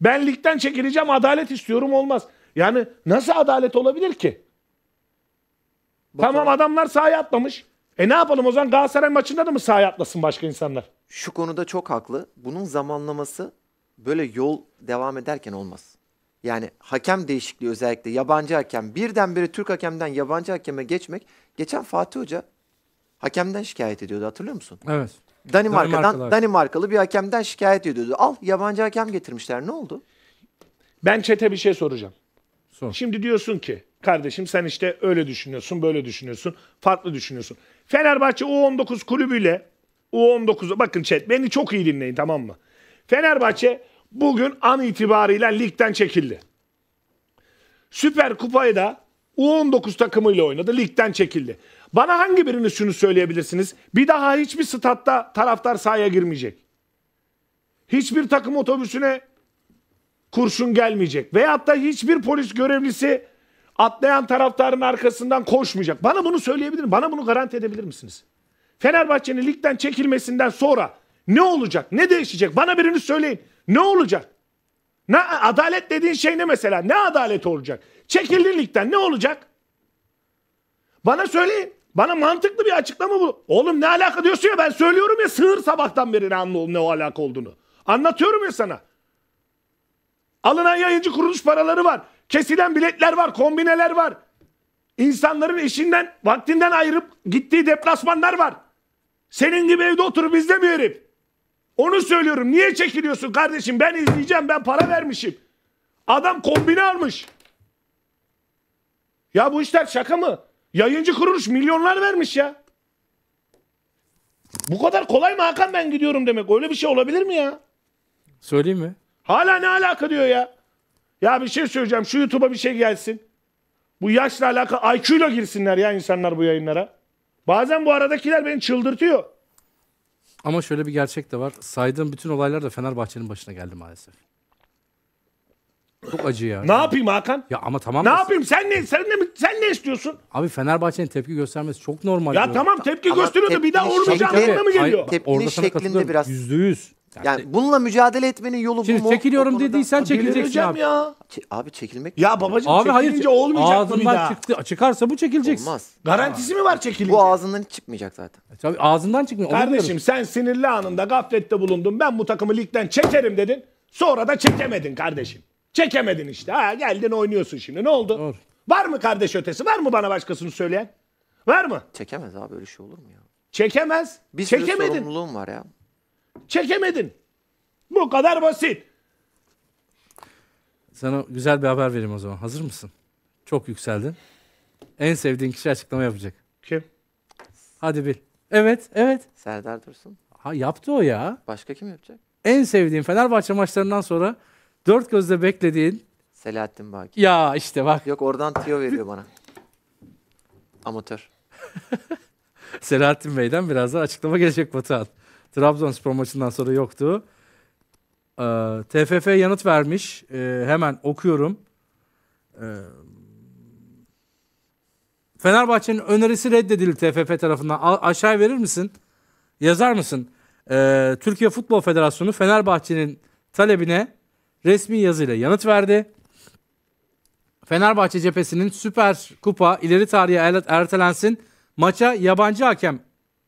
Ben ligden çekileceğim adalet istiyorum olmaz. Yani nasıl adalet olabilir ki? Bakalım. Tamam adamlar sahaya atlamış. E ne yapalım o zaman Galatasaray maçında da mı sahaya atlasın başka insanlar? Şu konuda çok haklı. Bunun zamanlaması böyle yol devam ederken olmaz. Yani hakem değişikliği özellikle yabancı hakem birdenbire Türk hakemden yabancı hakeme geçmek. Geçen Fatih Hoca hakemden şikayet ediyordu hatırlıyor musun? Evet. Danimarka'dan Danimarkalı, Danimarkalı bir hakemden şikayet ediyordu. Al yabancı hakem getirmişler. Ne oldu? Ben çete bir şey soracağım. Sor. Şimdi diyorsun ki kardeşim sen işte öyle düşünüyorsun, böyle düşünüyorsun, farklı düşünüyorsun. Fenerbahçe U19 kulübüyle U19'u bakın chat beni çok iyi dinleyin tamam mı? Fenerbahçe bugün an itibarıyla ligden çekildi. Süper Kupa'yı da U19 takımıyla oynadı. Ligden çekildi. Bana hangi birini şunu söyleyebilirsiniz? Bir daha hiçbir statta taraftar sahaya girmeyecek. Hiçbir takım otobüsüne kurşun gelmeyecek. Veyahut da hiçbir polis görevlisi atlayan taraftarın arkasından koşmayacak. Bana bunu söyleyebilir Bana bunu garanti edebilir misiniz? Fenerbahçe'nin ligden çekilmesinden sonra ne olacak? Ne değişecek? Bana birini söyleyin. Ne olacak? Ne, adalet dediğin şey ne mesela? Ne adalet olacak? Çekildi ligden ne olacak? Bana söyleyin. Bana mantıklı bir açıklama bu. Oğlum ne alaka diyorsun ya ben söylüyorum ya sığır sabahtan beri ne, anlı, ne o alaka olduğunu. Anlatıyorum ya sana. Alınan yayıncı kuruluş paraları var. Kesilen biletler var, kombineler var. İnsanların işinden, vaktinden ayırıp gittiği deplasmanlar var. Senin gibi evde oturup izlemiyor herif. Onu söylüyorum. Niye çekiliyorsun kardeşim? Ben izleyeceğim. Ben para vermişim. Adam kombine almış. Ya bu işler şaka mı? Yayıncı kuruluş milyonlar vermiş ya. Bu kadar kolay mı Hakan ben gidiyorum demek? Öyle bir şey olabilir mi ya? Söyleyeyim mi? Hala ne alaka diyor ya? Ya bir şey söyleyeceğim. Şu YouTube'a bir şey gelsin. Bu yaşla alakalı IQ ile girsinler ya insanlar bu yayınlara. Bazen bu aradakiler beni çıldırtıyor. Ama şöyle bir gerçek de var. Saydığım bütün olaylar da Fenerbahçe'nin başına geldi maalesef. Çok acı ya. Ne yapayım Hakan? Ya ama tamam. Ne mısın? yapayım? Sen ne sen ne sen ne istiyorsun? Abi Fenerbahçe'nin tepki göstermesi çok normal. Ya diyor. tamam tepki Ama gösteriyor da bir daha tepkinin olmayacağını şekli- mı geliyor? tepkinin orada şeklinde biraz- Yüzde yüz. Yani bununla mücadele etmenin yolu Şimdi bu mu? çekiliyorum dediysen çekileceksin abi. ya. Çe- abi çekilmek Ya babacığım Abi hayır çekilince olmayacak bu bir ağzından daha. Çıkarsa bu çekileceksin. olmaz. Garantisi mi var çekilince? Bu ağzından hiç çıkmayacak zaten. E tabii ağzından çıkmıyor. Kardeşim sen sinirli anında gaflette bulundun. Ben bu takımı ligden çekerim dedin. Sonra da çekemedin kardeşim. Çekemedin işte. Ha geldin oynuyorsun şimdi. Ne oldu? Doğru. Var mı kardeş ötesi? Var mı bana başkasını söyleyen? Var mı? Çekemez abi öyle şey olur mu ya? Çekemez. Bir Çekemedin. sorumluluğum var ya. Çekemedin. Bu kadar basit. Sana güzel bir haber vereyim o zaman. Hazır mısın? Çok yükseldin. En sevdiğin kişi açıklama yapacak. Kim? Hadi bil. Evet, evet. Serdar Dursun. Ha yaptı o ya. Başka kim yapacak? En sevdiğin Fenerbahçe maçlarından sonra dört gözle beklediğin Selahattin Baki. Ya işte bak. Yok oradan tiyo veriyor bana. Amatör. Selahattin Bey'den biraz daha açıklama gelecek Batuhan. Trabzonspor maçından sonra yoktu. Ee, TFF yanıt vermiş. Ee, hemen okuyorum. Ee, Fenerbahçe'nin önerisi reddedildi TFF tarafından. A- aşağı verir misin? Yazar mısın? Ee, Türkiye Futbol Federasyonu Fenerbahçe'nin talebine resmi yazıyla yanıt verdi. Fenerbahçe cephesinin Süper Kupa ileri tarihe ertelensin. Maça yabancı hakem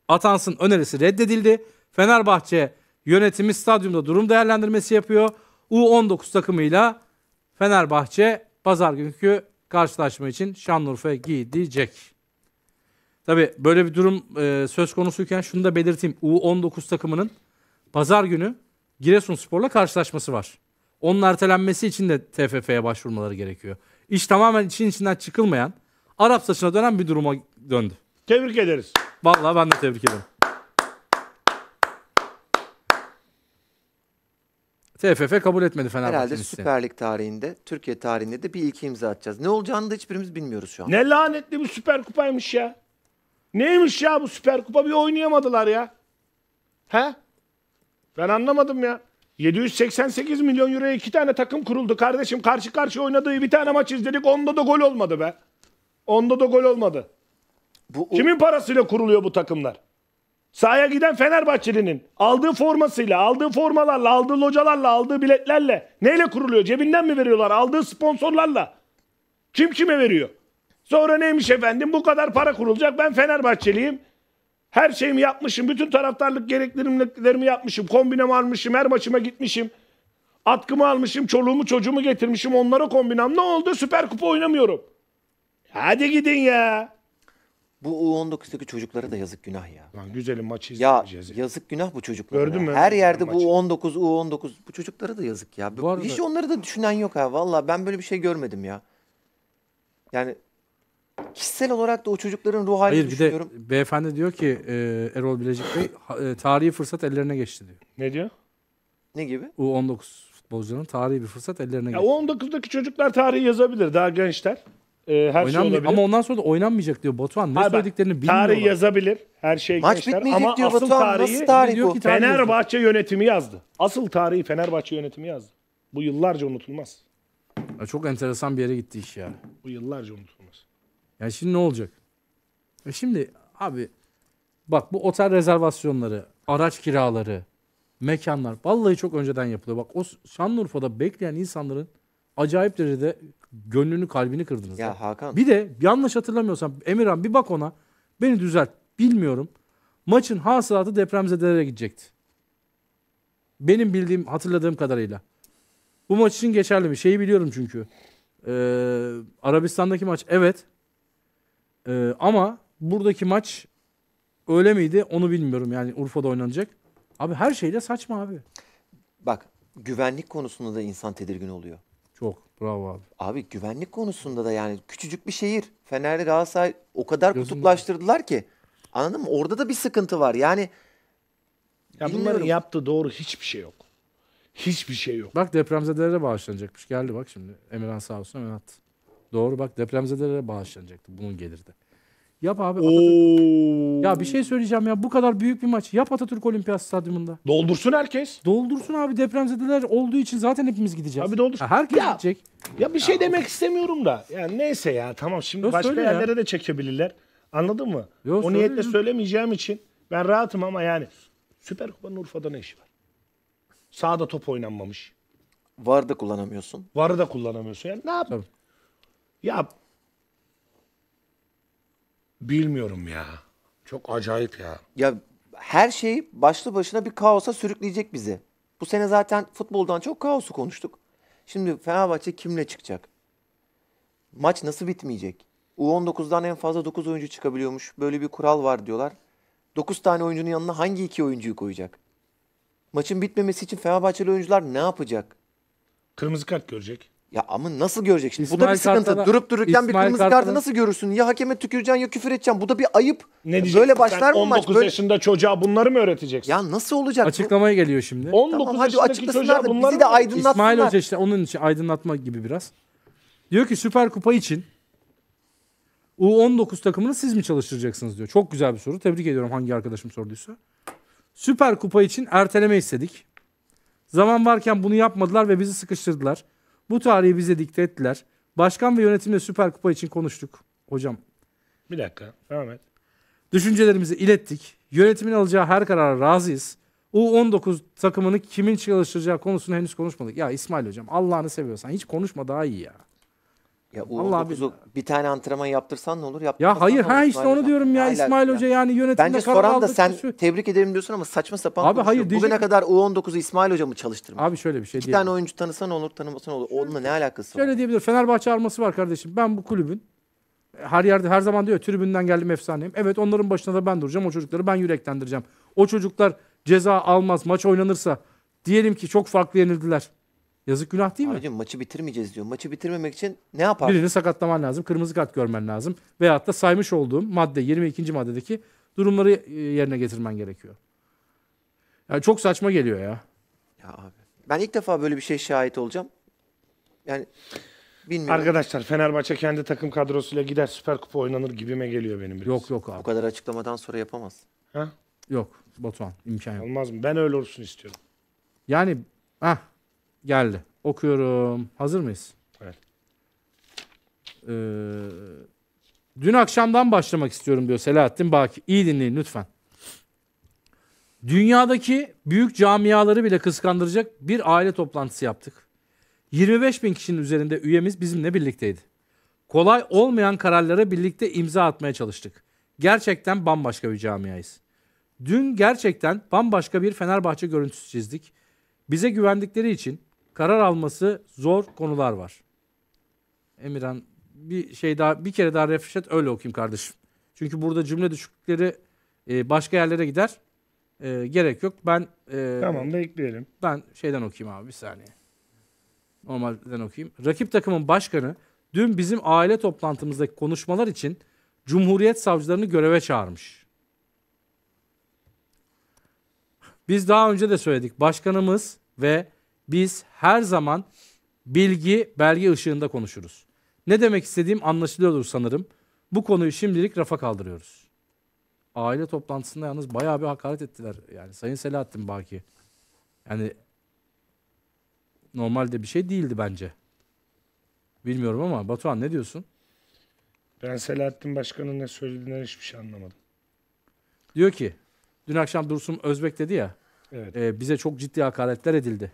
atansın önerisi reddedildi. Fenerbahçe yönetimi stadyumda durum değerlendirmesi yapıyor. U19 takımıyla Fenerbahçe pazar günkü karşılaşma için Şanlıurfa'ya gidecek. Tabi böyle bir durum e, söz konusuyken şunu da belirteyim. U19 takımının pazar günü Giresunspor'la karşılaşması var. Onun ertelenmesi için de TFF'ye başvurmaları gerekiyor. İş tamamen için içinden çıkılmayan, Arap saçına dönen bir duruma döndü. Tebrik ederiz. Vallahi ben de tebrik ederim. TFF kabul etmedi Fenerbahçe'nin Herhalde isteğini. Süper Lig tarihinde, Türkiye tarihinde de bir ilki imza atacağız. Ne olacağını da hiçbirimiz bilmiyoruz şu an. Ne lanetli bu Süper Kupa'ymış ya. Neymiş ya bu Süper Kupa bir oynayamadılar ya. He? Ben anlamadım ya. 788 milyon euroya iki tane takım kuruldu kardeşim. Karşı karşıya oynadığı bir tane maç izledik. Onda da gol olmadı be. Onda da gol olmadı. Bu, Kimin parasıyla kuruluyor bu takımlar? Sahaya giden Fenerbahçeli'nin aldığı formasıyla, aldığı formalarla, aldığı localarla, aldığı biletlerle neyle kuruluyor? Cebinden mi veriyorlar? Aldığı sponsorlarla. Kim kime veriyor? Sonra neymiş efendim bu kadar para kurulacak ben Fenerbahçeliyim. Her şeyimi yapmışım. Bütün taraftarlık gerekliliklerimi yapmışım. Kombinem almışım. Her maçıma gitmişim. Atkımı almışım. Çoluğumu çocuğumu getirmişim. Onlara kombinam. Ne oldu? Süper kupa oynamıyorum. Hadi gidin ya. Bu U19'daki çocuklara da yazık günah ya. Lan güzelim maçı Ya izleyeceğiz. Ya, yazık günah bu çocuklara. Gördün mü? Her yerde bu U19, U19 bu çocuklara da yazık ya. Bu arada- Hiç onları da düşünen yok ha. Valla ben böyle bir şey görmedim ya. Yani kişisel olarak da o çocukların ruh halini Hayır bir de beyefendi diyor ki e, Erol Bilecik Bey e, tarihi fırsat ellerine geçti diyor. Ne diyor? Ne gibi? U19 futbolcuların tarihi bir fırsat ellerine Ya geçti. 19'daki çocuklar tarihi yazabilir daha gençler e, her şey olabilir. Ama ondan sonra da oynanmayacak diyor Batuhan. Ne Abi, söylediklerini bilmiyorlar. Tarih yazabilir. Her şey Maç gençler. bitmeyecek Ama diyor asıl Batuhan. tarihi Nasıl tarih bu? ki tarih yazıyor. Fenerbahçe yönetimi yazdı. Asıl tarihi Fenerbahçe yönetimi yazdı. Bu yıllarca unutulmaz. Ya Çok enteresan bir yere gitti iş ya. Bu yıllarca unutulmaz. Yani şimdi ne olacak? E şimdi abi bak bu otel rezervasyonları, araç kiraları, mekanlar vallahi çok önceden yapılıyor. Bak o Şanlıurfa'da bekleyen insanların acayip derecede gönlünü kalbini kırdınız. Ya, ya. Hakan. Bir de yanlış hatırlamıyorsam Emirhan bir bak ona. Beni düzelt. Bilmiyorum. Maçın hasılatı depremzedelere gidecekti. Benim bildiğim, hatırladığım kadarıyla. Bu maç için geçerli mi? Şeyi biliyorum çünkü. Ee, Arabistan'daki maç evet. Ee, ama buradaki maç öyle miydi onu bilmiyorum. Yani Urfa'da oynanacak. Abi her şeyle saçma abi. Bak güvenlik konusunda da insan tedirgin oluyor. Çok. Bravo abi. Abi güvenlik konusunda da yani küçücük bir şehir. Fenerli Galatasaray o kadar Gözüm- kutuplaştırdılar ki. Anladın mı? Orada da bir sıkıntı var. Yani Ya bunların Bilmiyorum. yaptığı doğru hiçbir şey yok. Hiçbir şey yok. Bak depremzedelere bağışlanacakmış. Geldi bak şimdi. Emirhan sağ olsun hemen Doğru bak depremzedelere bağışlanacaktı bunun gelirdi. Yap abi Atatürk. Ya bir şey söyleyeceğim ya bu kadar büyük bir maç. Yap Atatürk Olimpiyat Stadyumunda. Doldursun herkes. Doldursun abi depremzedeler olduğu için zaten hepimiz gideceğiz. Abi doldur. herkes ya, gidecek. Ya bir şey ya. demek istemiyorum da. Yani neyse ya tamam şimdi Yo, başka yerlere ya. de çekebilirler. Anladın mı? Yo, o niyetle söylemeyeceğim için ben rahatım ama yani Süper Kupa'nın Urfa'da ne işi var? Sağda top oynanmamış. Var da kullanamıyorsun. Varı da kullanamıyorsun. Yani ne yap? Tabii. Ya Bilmiyorum ya. Çok acayip ya. Ya her şey başlı başına bir kaosa sürükleyecek bizi. Bu sene zaten futboldan çok kaosu konuştuk. Şimdi Fenerbahçe kimle çıkacak? Maç nasıl bitmeyecek? U19'dan en fazla 9 oyuncu çıkabiliyormuş. Böyle bir kural var diyorlar. 9 tane oyuncunun yanına hangi iki oyuncuyu koyacak? Maçın bitmemesi için Fenerbahçeli oyuncular ne yapacak? Kırmızı kart görecek. Ya ama nasıl görecek şimdi? İsmail bu da bir sıkıntı. Kartal'a- Durup dururken bir kırmızı kartı Kartal'a- nasıl görürsün? Ya hakeme tüküreceksin ya küfür edeceksin. Bu da bir ayıp. Ya diyeceksin Böyle başlar mı maç? 19 Böyle... yaşında çocuğa bunları mı öğreteceksin? Ya nasıl olacak? bu? Açıklamaya geliyor şimdi. 19 Tamam hadi yaşındaki açıklasınlar çocuğa bunları bizi de mı aydınlatsınlar. İsmail Hoca işte onun için aydınlatma gibi biraz. Diyor ki Süper Kupa için U19 takımını siz mi çalıştıracaksınız diyor. Çok güzel bir soru. Tebrik ediyorum hangi arkadaşım sorduysa. Süper Kupa için erteleme istedik. Zaman varken bunu yapmadılar ve bizi sıkıştırdılar. Bu tarihi bize dikte ettiler. Başkan ve yönetimle Süper Kupa için konuştuk. Hocam. Bir dakika. Devam et. Düşüncelerimizi ilettik. Yönetimin alacağı her karara razıyız. U19 takımını kimin çalıştıracağı konusunu henüz konuşmadık. Ya İsmail hocam Allah'ını seviyorsan hiç konuşma daha iyi ya. Ya Allah Dokuz'u bir tane antrenman yaptırsan ne olur? Ya hayır ha işte onu diyorum ya Hala- İsmail Hoca yani yönetimde Bence karar soran da sen şu- tebrik ederim diyorsun ama saçma sapan Abi konuşuyor. hayır, Bugüne kadar U19'u İsmail Hoca mı çalıştırmış? Abi şöyle bir şey İki tane oyuncu tanısa olur tanımasa ne olur? Onunla ne alakası var? Şöyle diyebilir. Fenerbahçe arması var kardeşim. Ben bu kulübün e, her yerde her zaman diyor tribünden geldim efsaneyim. Evet onların başına da ben duracağım. O çocukları ben yüreklendireceğim. O çocuklar ceza almaz maç oynanırsa diyelim ki çok farklı yenildiler. Yazık günah değil mi? maçı bitirmeyeceğiz diyor. Maçı bitirmemek için ne yapar? Birini sakatlaman lazım. Kırmızı kart görmen lazım. Veyahut da saymış olduğum madde 22. maddedeki durumları e, yerine getirmen gerekiyor. Yani çok saçma geliyor ya. Ya abi. Ben ilk defa böyle bir şey şahit olacağım. Yani bilmiyorum. Arkadaşlar Fenerbahçe kendi takım kadrosuyla gider Süper Kupa oynanır gibime geliyor benim biraz. Yok yok abi. Bu kadar açıklamadan sonra yapamaz. Ha? Yok Batuhan imkan yok. Olmaz mı? Ben öyle olsun istiyorum. Yani ha? Geldi. Okuyorum. Hazır mıyız? Evet. Ee, dün akşamdan başlamak istiyorum diyor Selahattin Baki. İyi dinleyin lütfen. Dünyadaki büyük camiaları bile kıskandıracak bir aile toplantısı yaptık. 25 bin kişinin üzerinde üyemiz bizimle birlikteydi. Kolay olmayan kararlara birlikte imza atmaya çalıştık. Gerçekten bambaşka bir camiayız. Dün gerçekten bambaşka bir Fenerbahçe görüntüsü çizdik. Bize güvendikleri için karar alması zor konular var. Emirhan bir şey daha bir kere daha refresh öyle okuyayım kardeşim. Çünkü burada cümle düşüklükleri e, başka yerlere gider. E, gerek yok. Ben e, Tamam bekleyelim. Ben şeyden okuyayım abi bir saniye. Normalden okuyayım. Rakip takımın başkanı dün bizim aile toplantımızdaki konuşmalar için Cumhuriyet savcılarını göreve çağırmış. Biz daha önce de söyledik. Başkanımız ve biz her zaman bilgi, belge ışığında konuşuruz. Ne demek istediğim anlaşılıyordur sanırım. Bu konuyu şimdilik rafa kaldırıyoruz. Aile toplantısında yalnız bayağı bir hakaret ettiler. Yani Sayın Selahattin Baki. Yani normalde bir şey değildi bence. Bilmiyorum ama Batuhan ne diyorsun? Ben Selahattin Başkan'ın ne söylediğinden hiçbir şey anlamadım. Diyor ki, dün akşam Dursun Özbek dedi ya, evet. e, bize çok ciddi hakaretler edildi.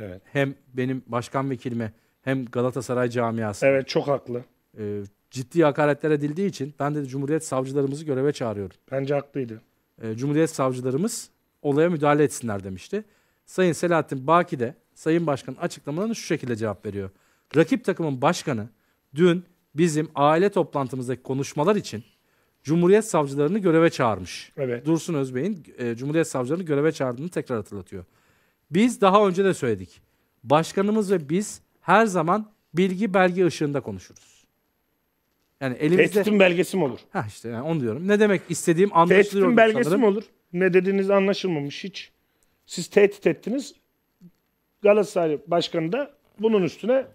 Evet. Hem benim başkan vekilime hem Galatasaray camiası. Evet çok haklı. E, ciddi hakaretler edildiği için ben de Cumhuriyet savcılarımızı göreve çağırıyorum. Bence haklıydı. E, Cumhuriyet savcılarımız olaya müdahale etsinler demişti. Sayın Selahattin Baki de Sayın Başkan'ın açıklamalarını şu şekilde cevap veriyor. Rakip takımın başkanı dün bizim aile toplantımızdaki konuşmalar için Cumhuriyet savcılarını göreve çağırmış. Evet. Dursun Özbey'in e, Cumhuriyet savcılarını göreve çağırdığını tekrar hatırlatıyor. Biz daha önce de söyledik. Başkanımız ve biz her zaman bilgi belge ışığında konuşuruz. Yani elimizde... Tehditin belgesi mi olur? Ha işte yani onu diyorum. Ne demek istediğim anlaşılıyor. Tehditin belgesi sanırım. mi olur? Ne dediğiniz anlaşılmamış hiç. Siz tehdit ettiniz. Galatasaray Başkanı da bunun üstüne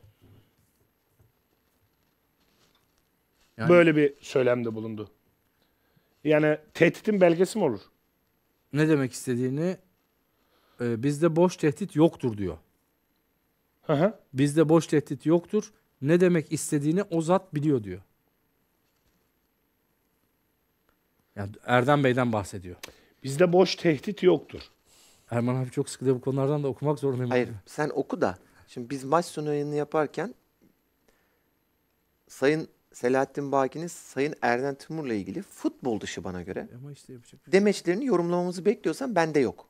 yani... böyle bir söylemde bulundu. Yani tehditin belgesi mi olur? Ne demek istediğini e, bizde boş tehdit yoktur diyor. Hı hı. Bizde boş tehdit yoktur. Ne demek istediğini o zat biliyor diyor. Yani Erdem Bey'den bahsediyor. Bizde boş tehdit yoktur. Erman abi çok sıkılıyor bu konulardan da okumak zorundayım. Hayır sen oku da. Şimdi biz maç sonu yayını yaparken Sayın Selahattin Baki'nin Sayın Erden Timur'la ilgili futbol dışı bana göre işte şey demeçlerini yorumlamamızı bekliyorsan bende yok.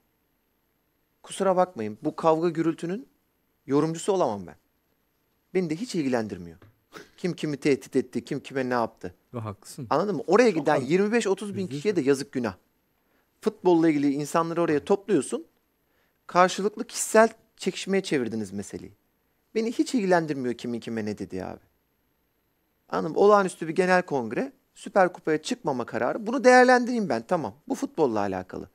Kusura bakmayın bu kavga gürültünün yorumcusu olamam ben. Beni de hiç ilgilendirmiyor. Kim kimi tehdit etti, kim kime ne yaptı. Ya, haklısın. Anladın mı? Oraya giden 25-30 bin kişiye de yazık günah. Futbolla ilgili insanları oraya topluyorsun. Karşılıklı kişisel çekişmeye çevirdiniz meseleyi. Beni hiç ilgilendirmiyor kimin kime ne dedi abi. Anladım. Olağanüstü bir genel kongre Süper Kupa'ya çıkmama kararı. Bunu değerlendireyim ben tamam. Bu futbolla alakalı.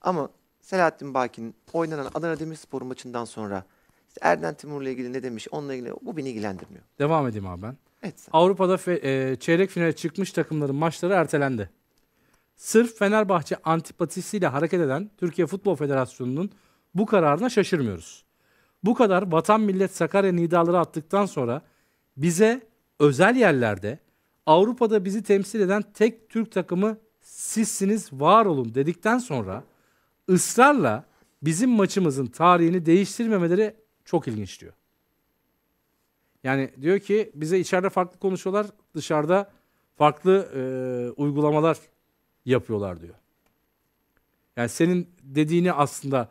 Ama Selahattin Baki'nin oynanan Adana Demirspor maçından sonra işte Erden Timur'la ilgili ne demiş onunla ilgili bu beni ilgilendirmiyor. Devam edeyim abi ben. Evet. Sen. Avrupa'da e, çeyrek finale çıkmış takımların maçları ertelendi. Sırf Fenerbahçe antipatisiyle hareket eden Türkiye Futbol Federasyonu'nun bu kararına şaşırmıyoruz. Bu kadar vatan millet Sakarya nidaları attıktan sonra bize özel yerlerde Avrupa'da bizi temsil eden tek Türk takımı sizsiniz var olun dedikten sonra ısrarla bizim maçımızın tarihini değiştirmemeleri çok ilginç diyor. Yani diyor ki bize içeride farklı konuşuyorlar, dışarıda farklı e, uygulamalar yapıyorlar diyor. Yani senin dediğini aslında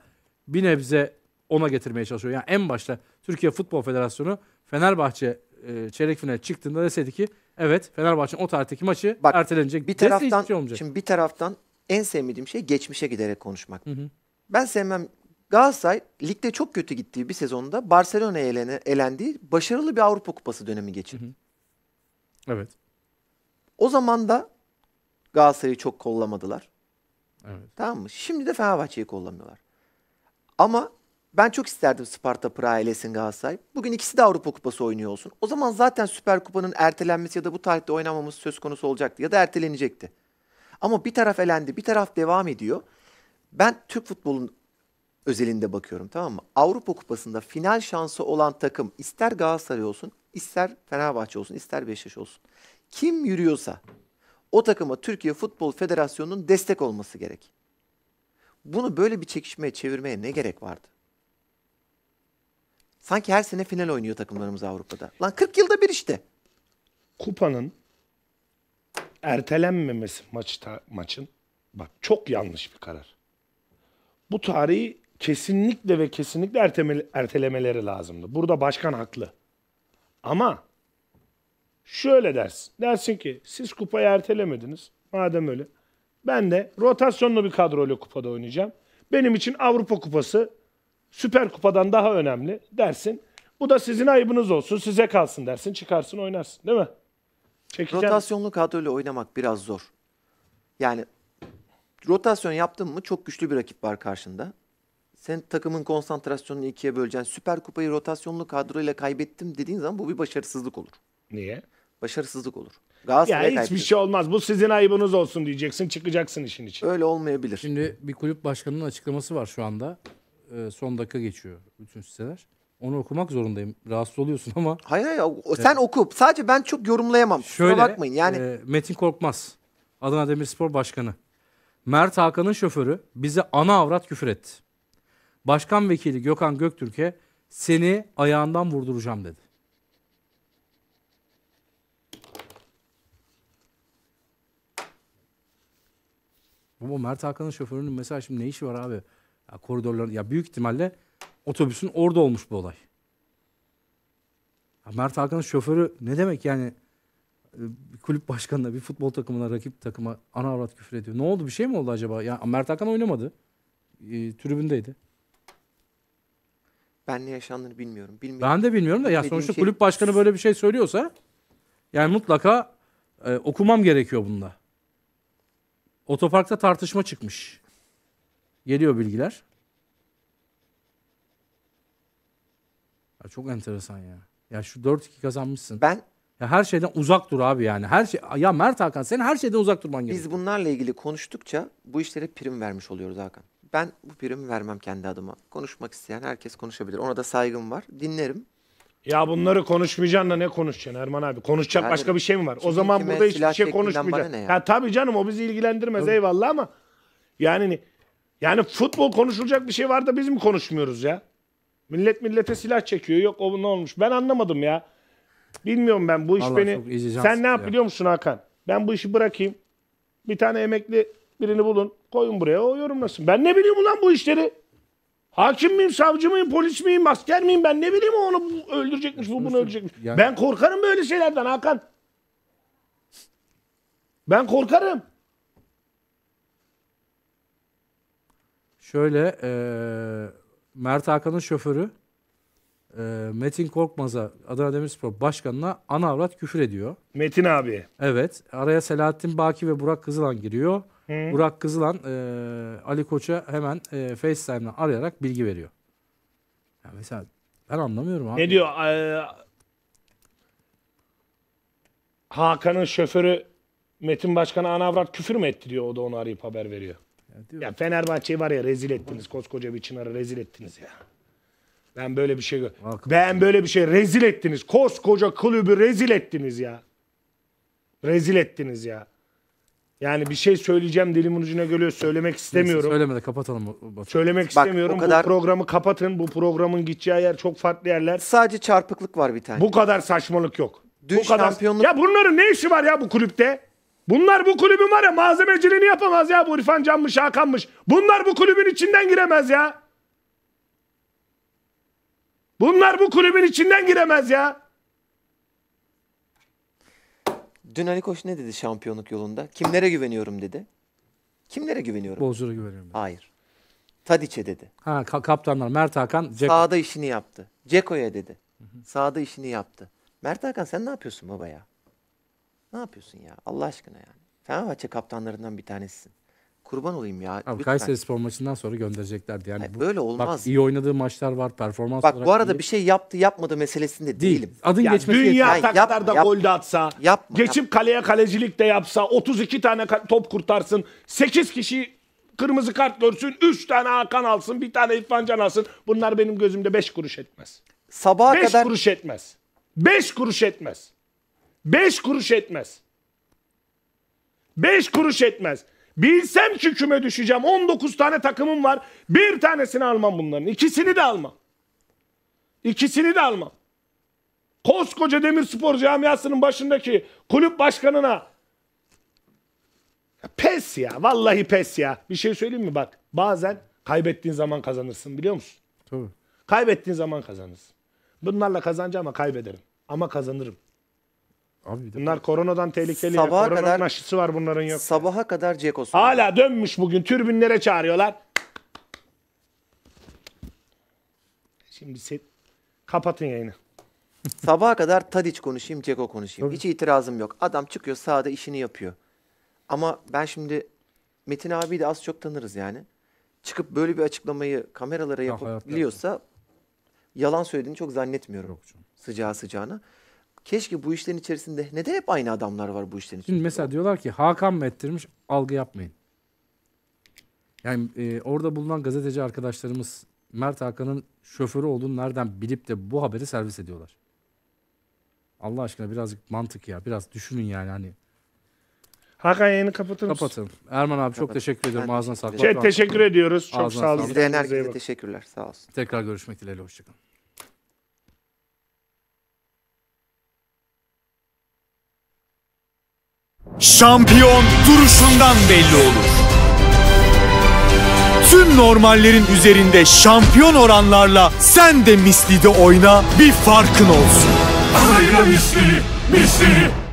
bir nebze ona getirmeye çalışıyor. Yani en başta Türkiye Futbol Federasyonu Fenerbahçe e, çeyrek finale çıktığında deseydi ki evet Fenerbahçe'nin o tarihteki maçı Bak, ertelenecek. Bir taraftan, şey Şimdi bir taraftan en sevmediğim şey geçmişe giderek konuşmak. Hı hı. Ben sevmem Galatasaray ligde çok kötü gittiği bir sezonda Barcelona'ya elene, elendiği başarılı bir Avrupa Kupası dönemi geçirdi. Evet. O zaman da Galatasaray'ı çok kollamadılar. Evet. Tamam mı? Şimdi de Fenerbahçe'yi kollamıyorlar. Ama ben çok isterdim Sparta Praha elesin Galatasaray. Bugün ikisi de Avrupa Kupası oynuyor olsun. O zaman zaten Süper Kupa'nın ertelenmesi ya da bu tarihte oynanmaması söz konusu olacaktı ya da ertelenecekti. Ama bir taraf elendi, bir taraf devam ediyor. Ben Türk futbolun özelinde bakıyorum tamam mı? Avrupa Kupası'nda final şansı olan takım ister Galatasaray olsun, ister Fenerbahçe olsun, ister Beşiktaş olsun. Kim yürüyorsa o takıma Türkiye Futbol Federasyonu'nun destek olması gerek. Bunu böyle bir çekişmeye çevirmeye ne gerek vardı? Sanki her sene final oynuyor takımlarımız Avrupa'da. Lan 40 yılda bir işte. Kupanın ertelenmemesi maçta maçın bak çok yanlış bir karar. Bu tarihi kesinlikle ve kesinlikle erteme, ertelemeleri lazımdı. Burada başkan haklı. Ama şöyle dersin. Dersin ki siz kupayı ertelemediniz. Madem öyle. Ben de rotasyonlu bir kadroyla kupada oynayacağım. Benim için Avrupa Kupası Süper Kupa'dan daha önemli dersin. Bu da sizin ayıbınız olsun. Size kalsın dersin. Çıkarsın oynarsın değil mi? Çekeceğim. Rotasyonlu kadroyla oynamak biraz zor. Yani rotasyon yaptın mı çok güçlü bir rakip var karşında. Sen takımın konsantrasyonunu ikiye böleceksin. Süper Kupayı rotasyonlu kadroyla kaybettim dediğin zaman bu bir başarısızlık olur. Niye? Başarısızlık olur. Galatasaray'a Ya hiçbir şey olmaz. Bu sizin ayıbınız olsun diyeceksin. Çıkacaksın işin için. Öyle olmayabilir. Şimdi bir kulüp başkanının açıklaması var şu anda. Ee, son dakika geçiyor bütün siteler. Onu okumak zorundayım. Rahatsız oluyorsun ama. Hayır hayır o- sen oku. Sadece ben çok yorumlayamam. Şöyle, bakmayın. Yani e, Metin Korkmaz, Adana Demirspor Başkanı. Mert Hakan'ın şoförü bize ana avrat küfür etti. Başkan vekili Gökhan Göktürk'e seni ayağından vurduracağım dedi. Bu Mert Hakan'ın şoförünün mesela şimdi ne işi var abi? Ya koridorların ya büyük ihtimalle Otobüsün orada olmuş bu olay. Mert Hakan'ın şoförü ne demek yani ee, bir kulüp başkanına, bir futbol takımına, rakip takıma ana avrat küfür ediyor. Ne oldu? Bir şey mi oldu acaba? Ya Mert Hakan oynamadı. E, tribündeydi. Ben ne yaşandığını bilmiyorum. Bilmiyorum. Ben de bilmiyorum da ya sonuçta şey... kulüp başkanı böyle bir şey söylüyorsa yani mutlaka e, okumam gerekiyor bunda. Otoparkta tartışma çıkmış. Geliyor bilgiler. Ya çok enteresan ya. Ya şu 4-2 kazanmışsın. Ben ya her şeyden uzak dur abi yani. Her şey ya Mert Hakan senin her şeyden uzak durman gerekiyor. Biz bunlarla ilgili konuştukça bu işlere prim vermiş oluyoruz Hakan. Ben bu primi vermem kendi adıma. Konuşmak isteyen herkes konuşabilir. Ona da saygım var. Dinlerim. Ya bunları konuşmayacaksın da ne konuşacaksın Erman abi? Konuşacak yani, başka bir şey mi var? O zaman burada hiçbir şey konuşmayacaksın. Ya. ya tabii canım o bizi ilgilendirmez Hı. eyvallah ama yani yani futbol konuşulacak bir şey var da biz mi konuşmuyoruz ya? Millet millete silah çekiyor. Yok o ne olmuş? Ben anlamadım ya. Bilmiyorum ben bu iş Allah beni. izleyeceğim Sen ne yap biliyor musun Hakan? Ben bu işi bırakayım. Bir tane emekli birini bulun. Koyun buraya o yorumlasın. Ben ne bileyim ulan bu işleri. Hakim miyim, savcı mıyım, polis miyim, asker miyim ben ne bileyim onu öldürecekmiş, bu bunu öldürecekmiş. Yani- Ben korkarım böyle şeylerden Hakan. Ben korkarım. Şöyle eee Mert Hakan'ın şoförü e, Metin Korkmaz'a Adana Demirspor Başkanı'na ana avrat küfür ediyor. Metin abi. Evet. Araya Selahattin Baki ve Burak Kızılan giriyor. Hı. Burak Kızılan e, Ali Koç'a hemen e, FaceTime'dan arayarak bilgi veriyor. Yani mesela ben anlamıyorum abi. Ne diyor? Ee, Hakan'ın şoförü Metin Başkan'a ana avrat küfür mü etti diyor. O da onu arayıp haber veriyor. Ya, ya Fenerbahçe'yi var ya rezil ettiniz. Koskoca bir Çınar'ı rezil ettiniz ya. Ben böyle bir şey gör. Ben böyle bir şey rezil ettiniz. Koskoca kulübü rezil ettiniz ya. Rezil ettiniz ya. Yani bir şey söyleyeceğim dilimin ucuna geliyor. Söylemek istemiyorum. Neyse, söyleme de kapatalım. Batu. Söylemek Bak, istemiyorum. Kadar... Bu programı kapatın. Bu programın gideceği yer çok farklı yerler. Sadece çarpıklık var bir tane. Bu kadar saçmalık yok. Dün bu kadar... şampiyonluk... Ya bunların ne işi var ya bu kulüpte? Bunlar bu kulübün var ya malzemeciliğini yapamaz ya bu İrfan Canmış, Hakan'mış. Bunlar bu kulübün içinden giremez ya. Bunlar bu kulübün içinden giremez ya. Dün Ali Koç ne dedi şampiyonluk yolunda? Kimlere güveniyorum dedi. Kimlere güveniyorum? Bolcur'a güveniyorum. Hayır. Tadiç'e dedi. Ha ka- kaptanlar Mert Hakan. Ceko. Sağda işini yaptı. Ceko'ya dedi. Hı hı. Sağda işini yaptı. Mert Hakan sen ne yapıyorsun baba ya? Ne yapıyorsun ya? Allah aşkına yani. Fenerbahçe kaptanlarından bir tanesisin. Kurban olayım ya. Abi Kayseri spor maçından sonra göndereceklerdi. Yani bu, böyle olmaz. Bak iyi oynadığı maçlar var performans Bak olarak bu arada iyi. bir şey yaptı yapmadı meselesinde Değil. değilim. Adın ya geçmesi Dünya yeter. taklarda yap, gol de atsa, yapma, geçip yapma. kaleye kalecilik de yapsa, 32 tane top kurtarsın, 8 kişi kırmızı kart görsün, 3 tane Hakan alsın, bir tane İrfan Can alsın. Bunlar benim gözümde 5 kuruş etmez. Sabaha 5 kadar... kuruş etmez. 5 kuruş etmez. Beş kuruş etmez. Beş kuruş etmez. Bilsem ki küme düşeceğim. 19 tane takımım var. Bir tanesini almam bunların. İkisini de almam. İkisini de almam. Koskoca Demirspor camiasının başındaki kulüp başkanına pes ya. Vallahi pes ya. Bir şey söyleyeyim mi bak. Bazen kaybettiğin zaman kazanırsın biliyor musun? Tabii. Kaybettiğin zaman kazanırsın. Bunlarla kazanacağım ama kaybederim. Ama kazanırım. Abi de Bunlar koronadan tehlikeli. Sabaha Koronanın kadar- aşısı var bunların yok. Sabaha kadar Ceko Hala dönmüş bugün. Türbünlere çağırıyorlar. Şimdi se- kapatın yayını. Sabaha kadar Tadiç konuşayım, Ceko konuşayım. Hiç itirazım yok. Adam çıkıyor sahada işini yapıyor. Ama ben şimdi Metin abi'yi de az çok tanırız yani. Çıkıp böyle bir açıklamayı kameralara hayatta yapabiliyorsa yalan söylediğini çok zannetmiyorum. Yok canım. Sıcağı sıcağına. Keşke bu işlerin içerisinde neden hep aynı adamlar var bu işlerin içerisinde? Şimdi mesela diyorlar ki Hakan mı ettirmiş algı yapmayın. Yani e, orada bulunan gazeteci arkadaşlarımız Mert Hakan'ın şoförü olduğunu nereden bilip de bu haberi servis ediyorlar. Allah aşkına birazcık mantık ya. Biraz düşünün yani hani. Hakan yayını kapatır Kapatın. Erman abi çok teşekkür ediyorum. Ağzına sağlık. Şey, teşekkür ediyoruz. Çok Ağzına sağ olun. İzleyen herkese teşekkürler. Sağ olsun. Tekrar görüşmek dileğiyle. Hoşçakalın. Şampiyon duruşundan belli olur. Tüm normallerin üzerinde şampiyon oranlarla sen de Misli'de oyna bir farkın olsun. Hayra Misli, Misli.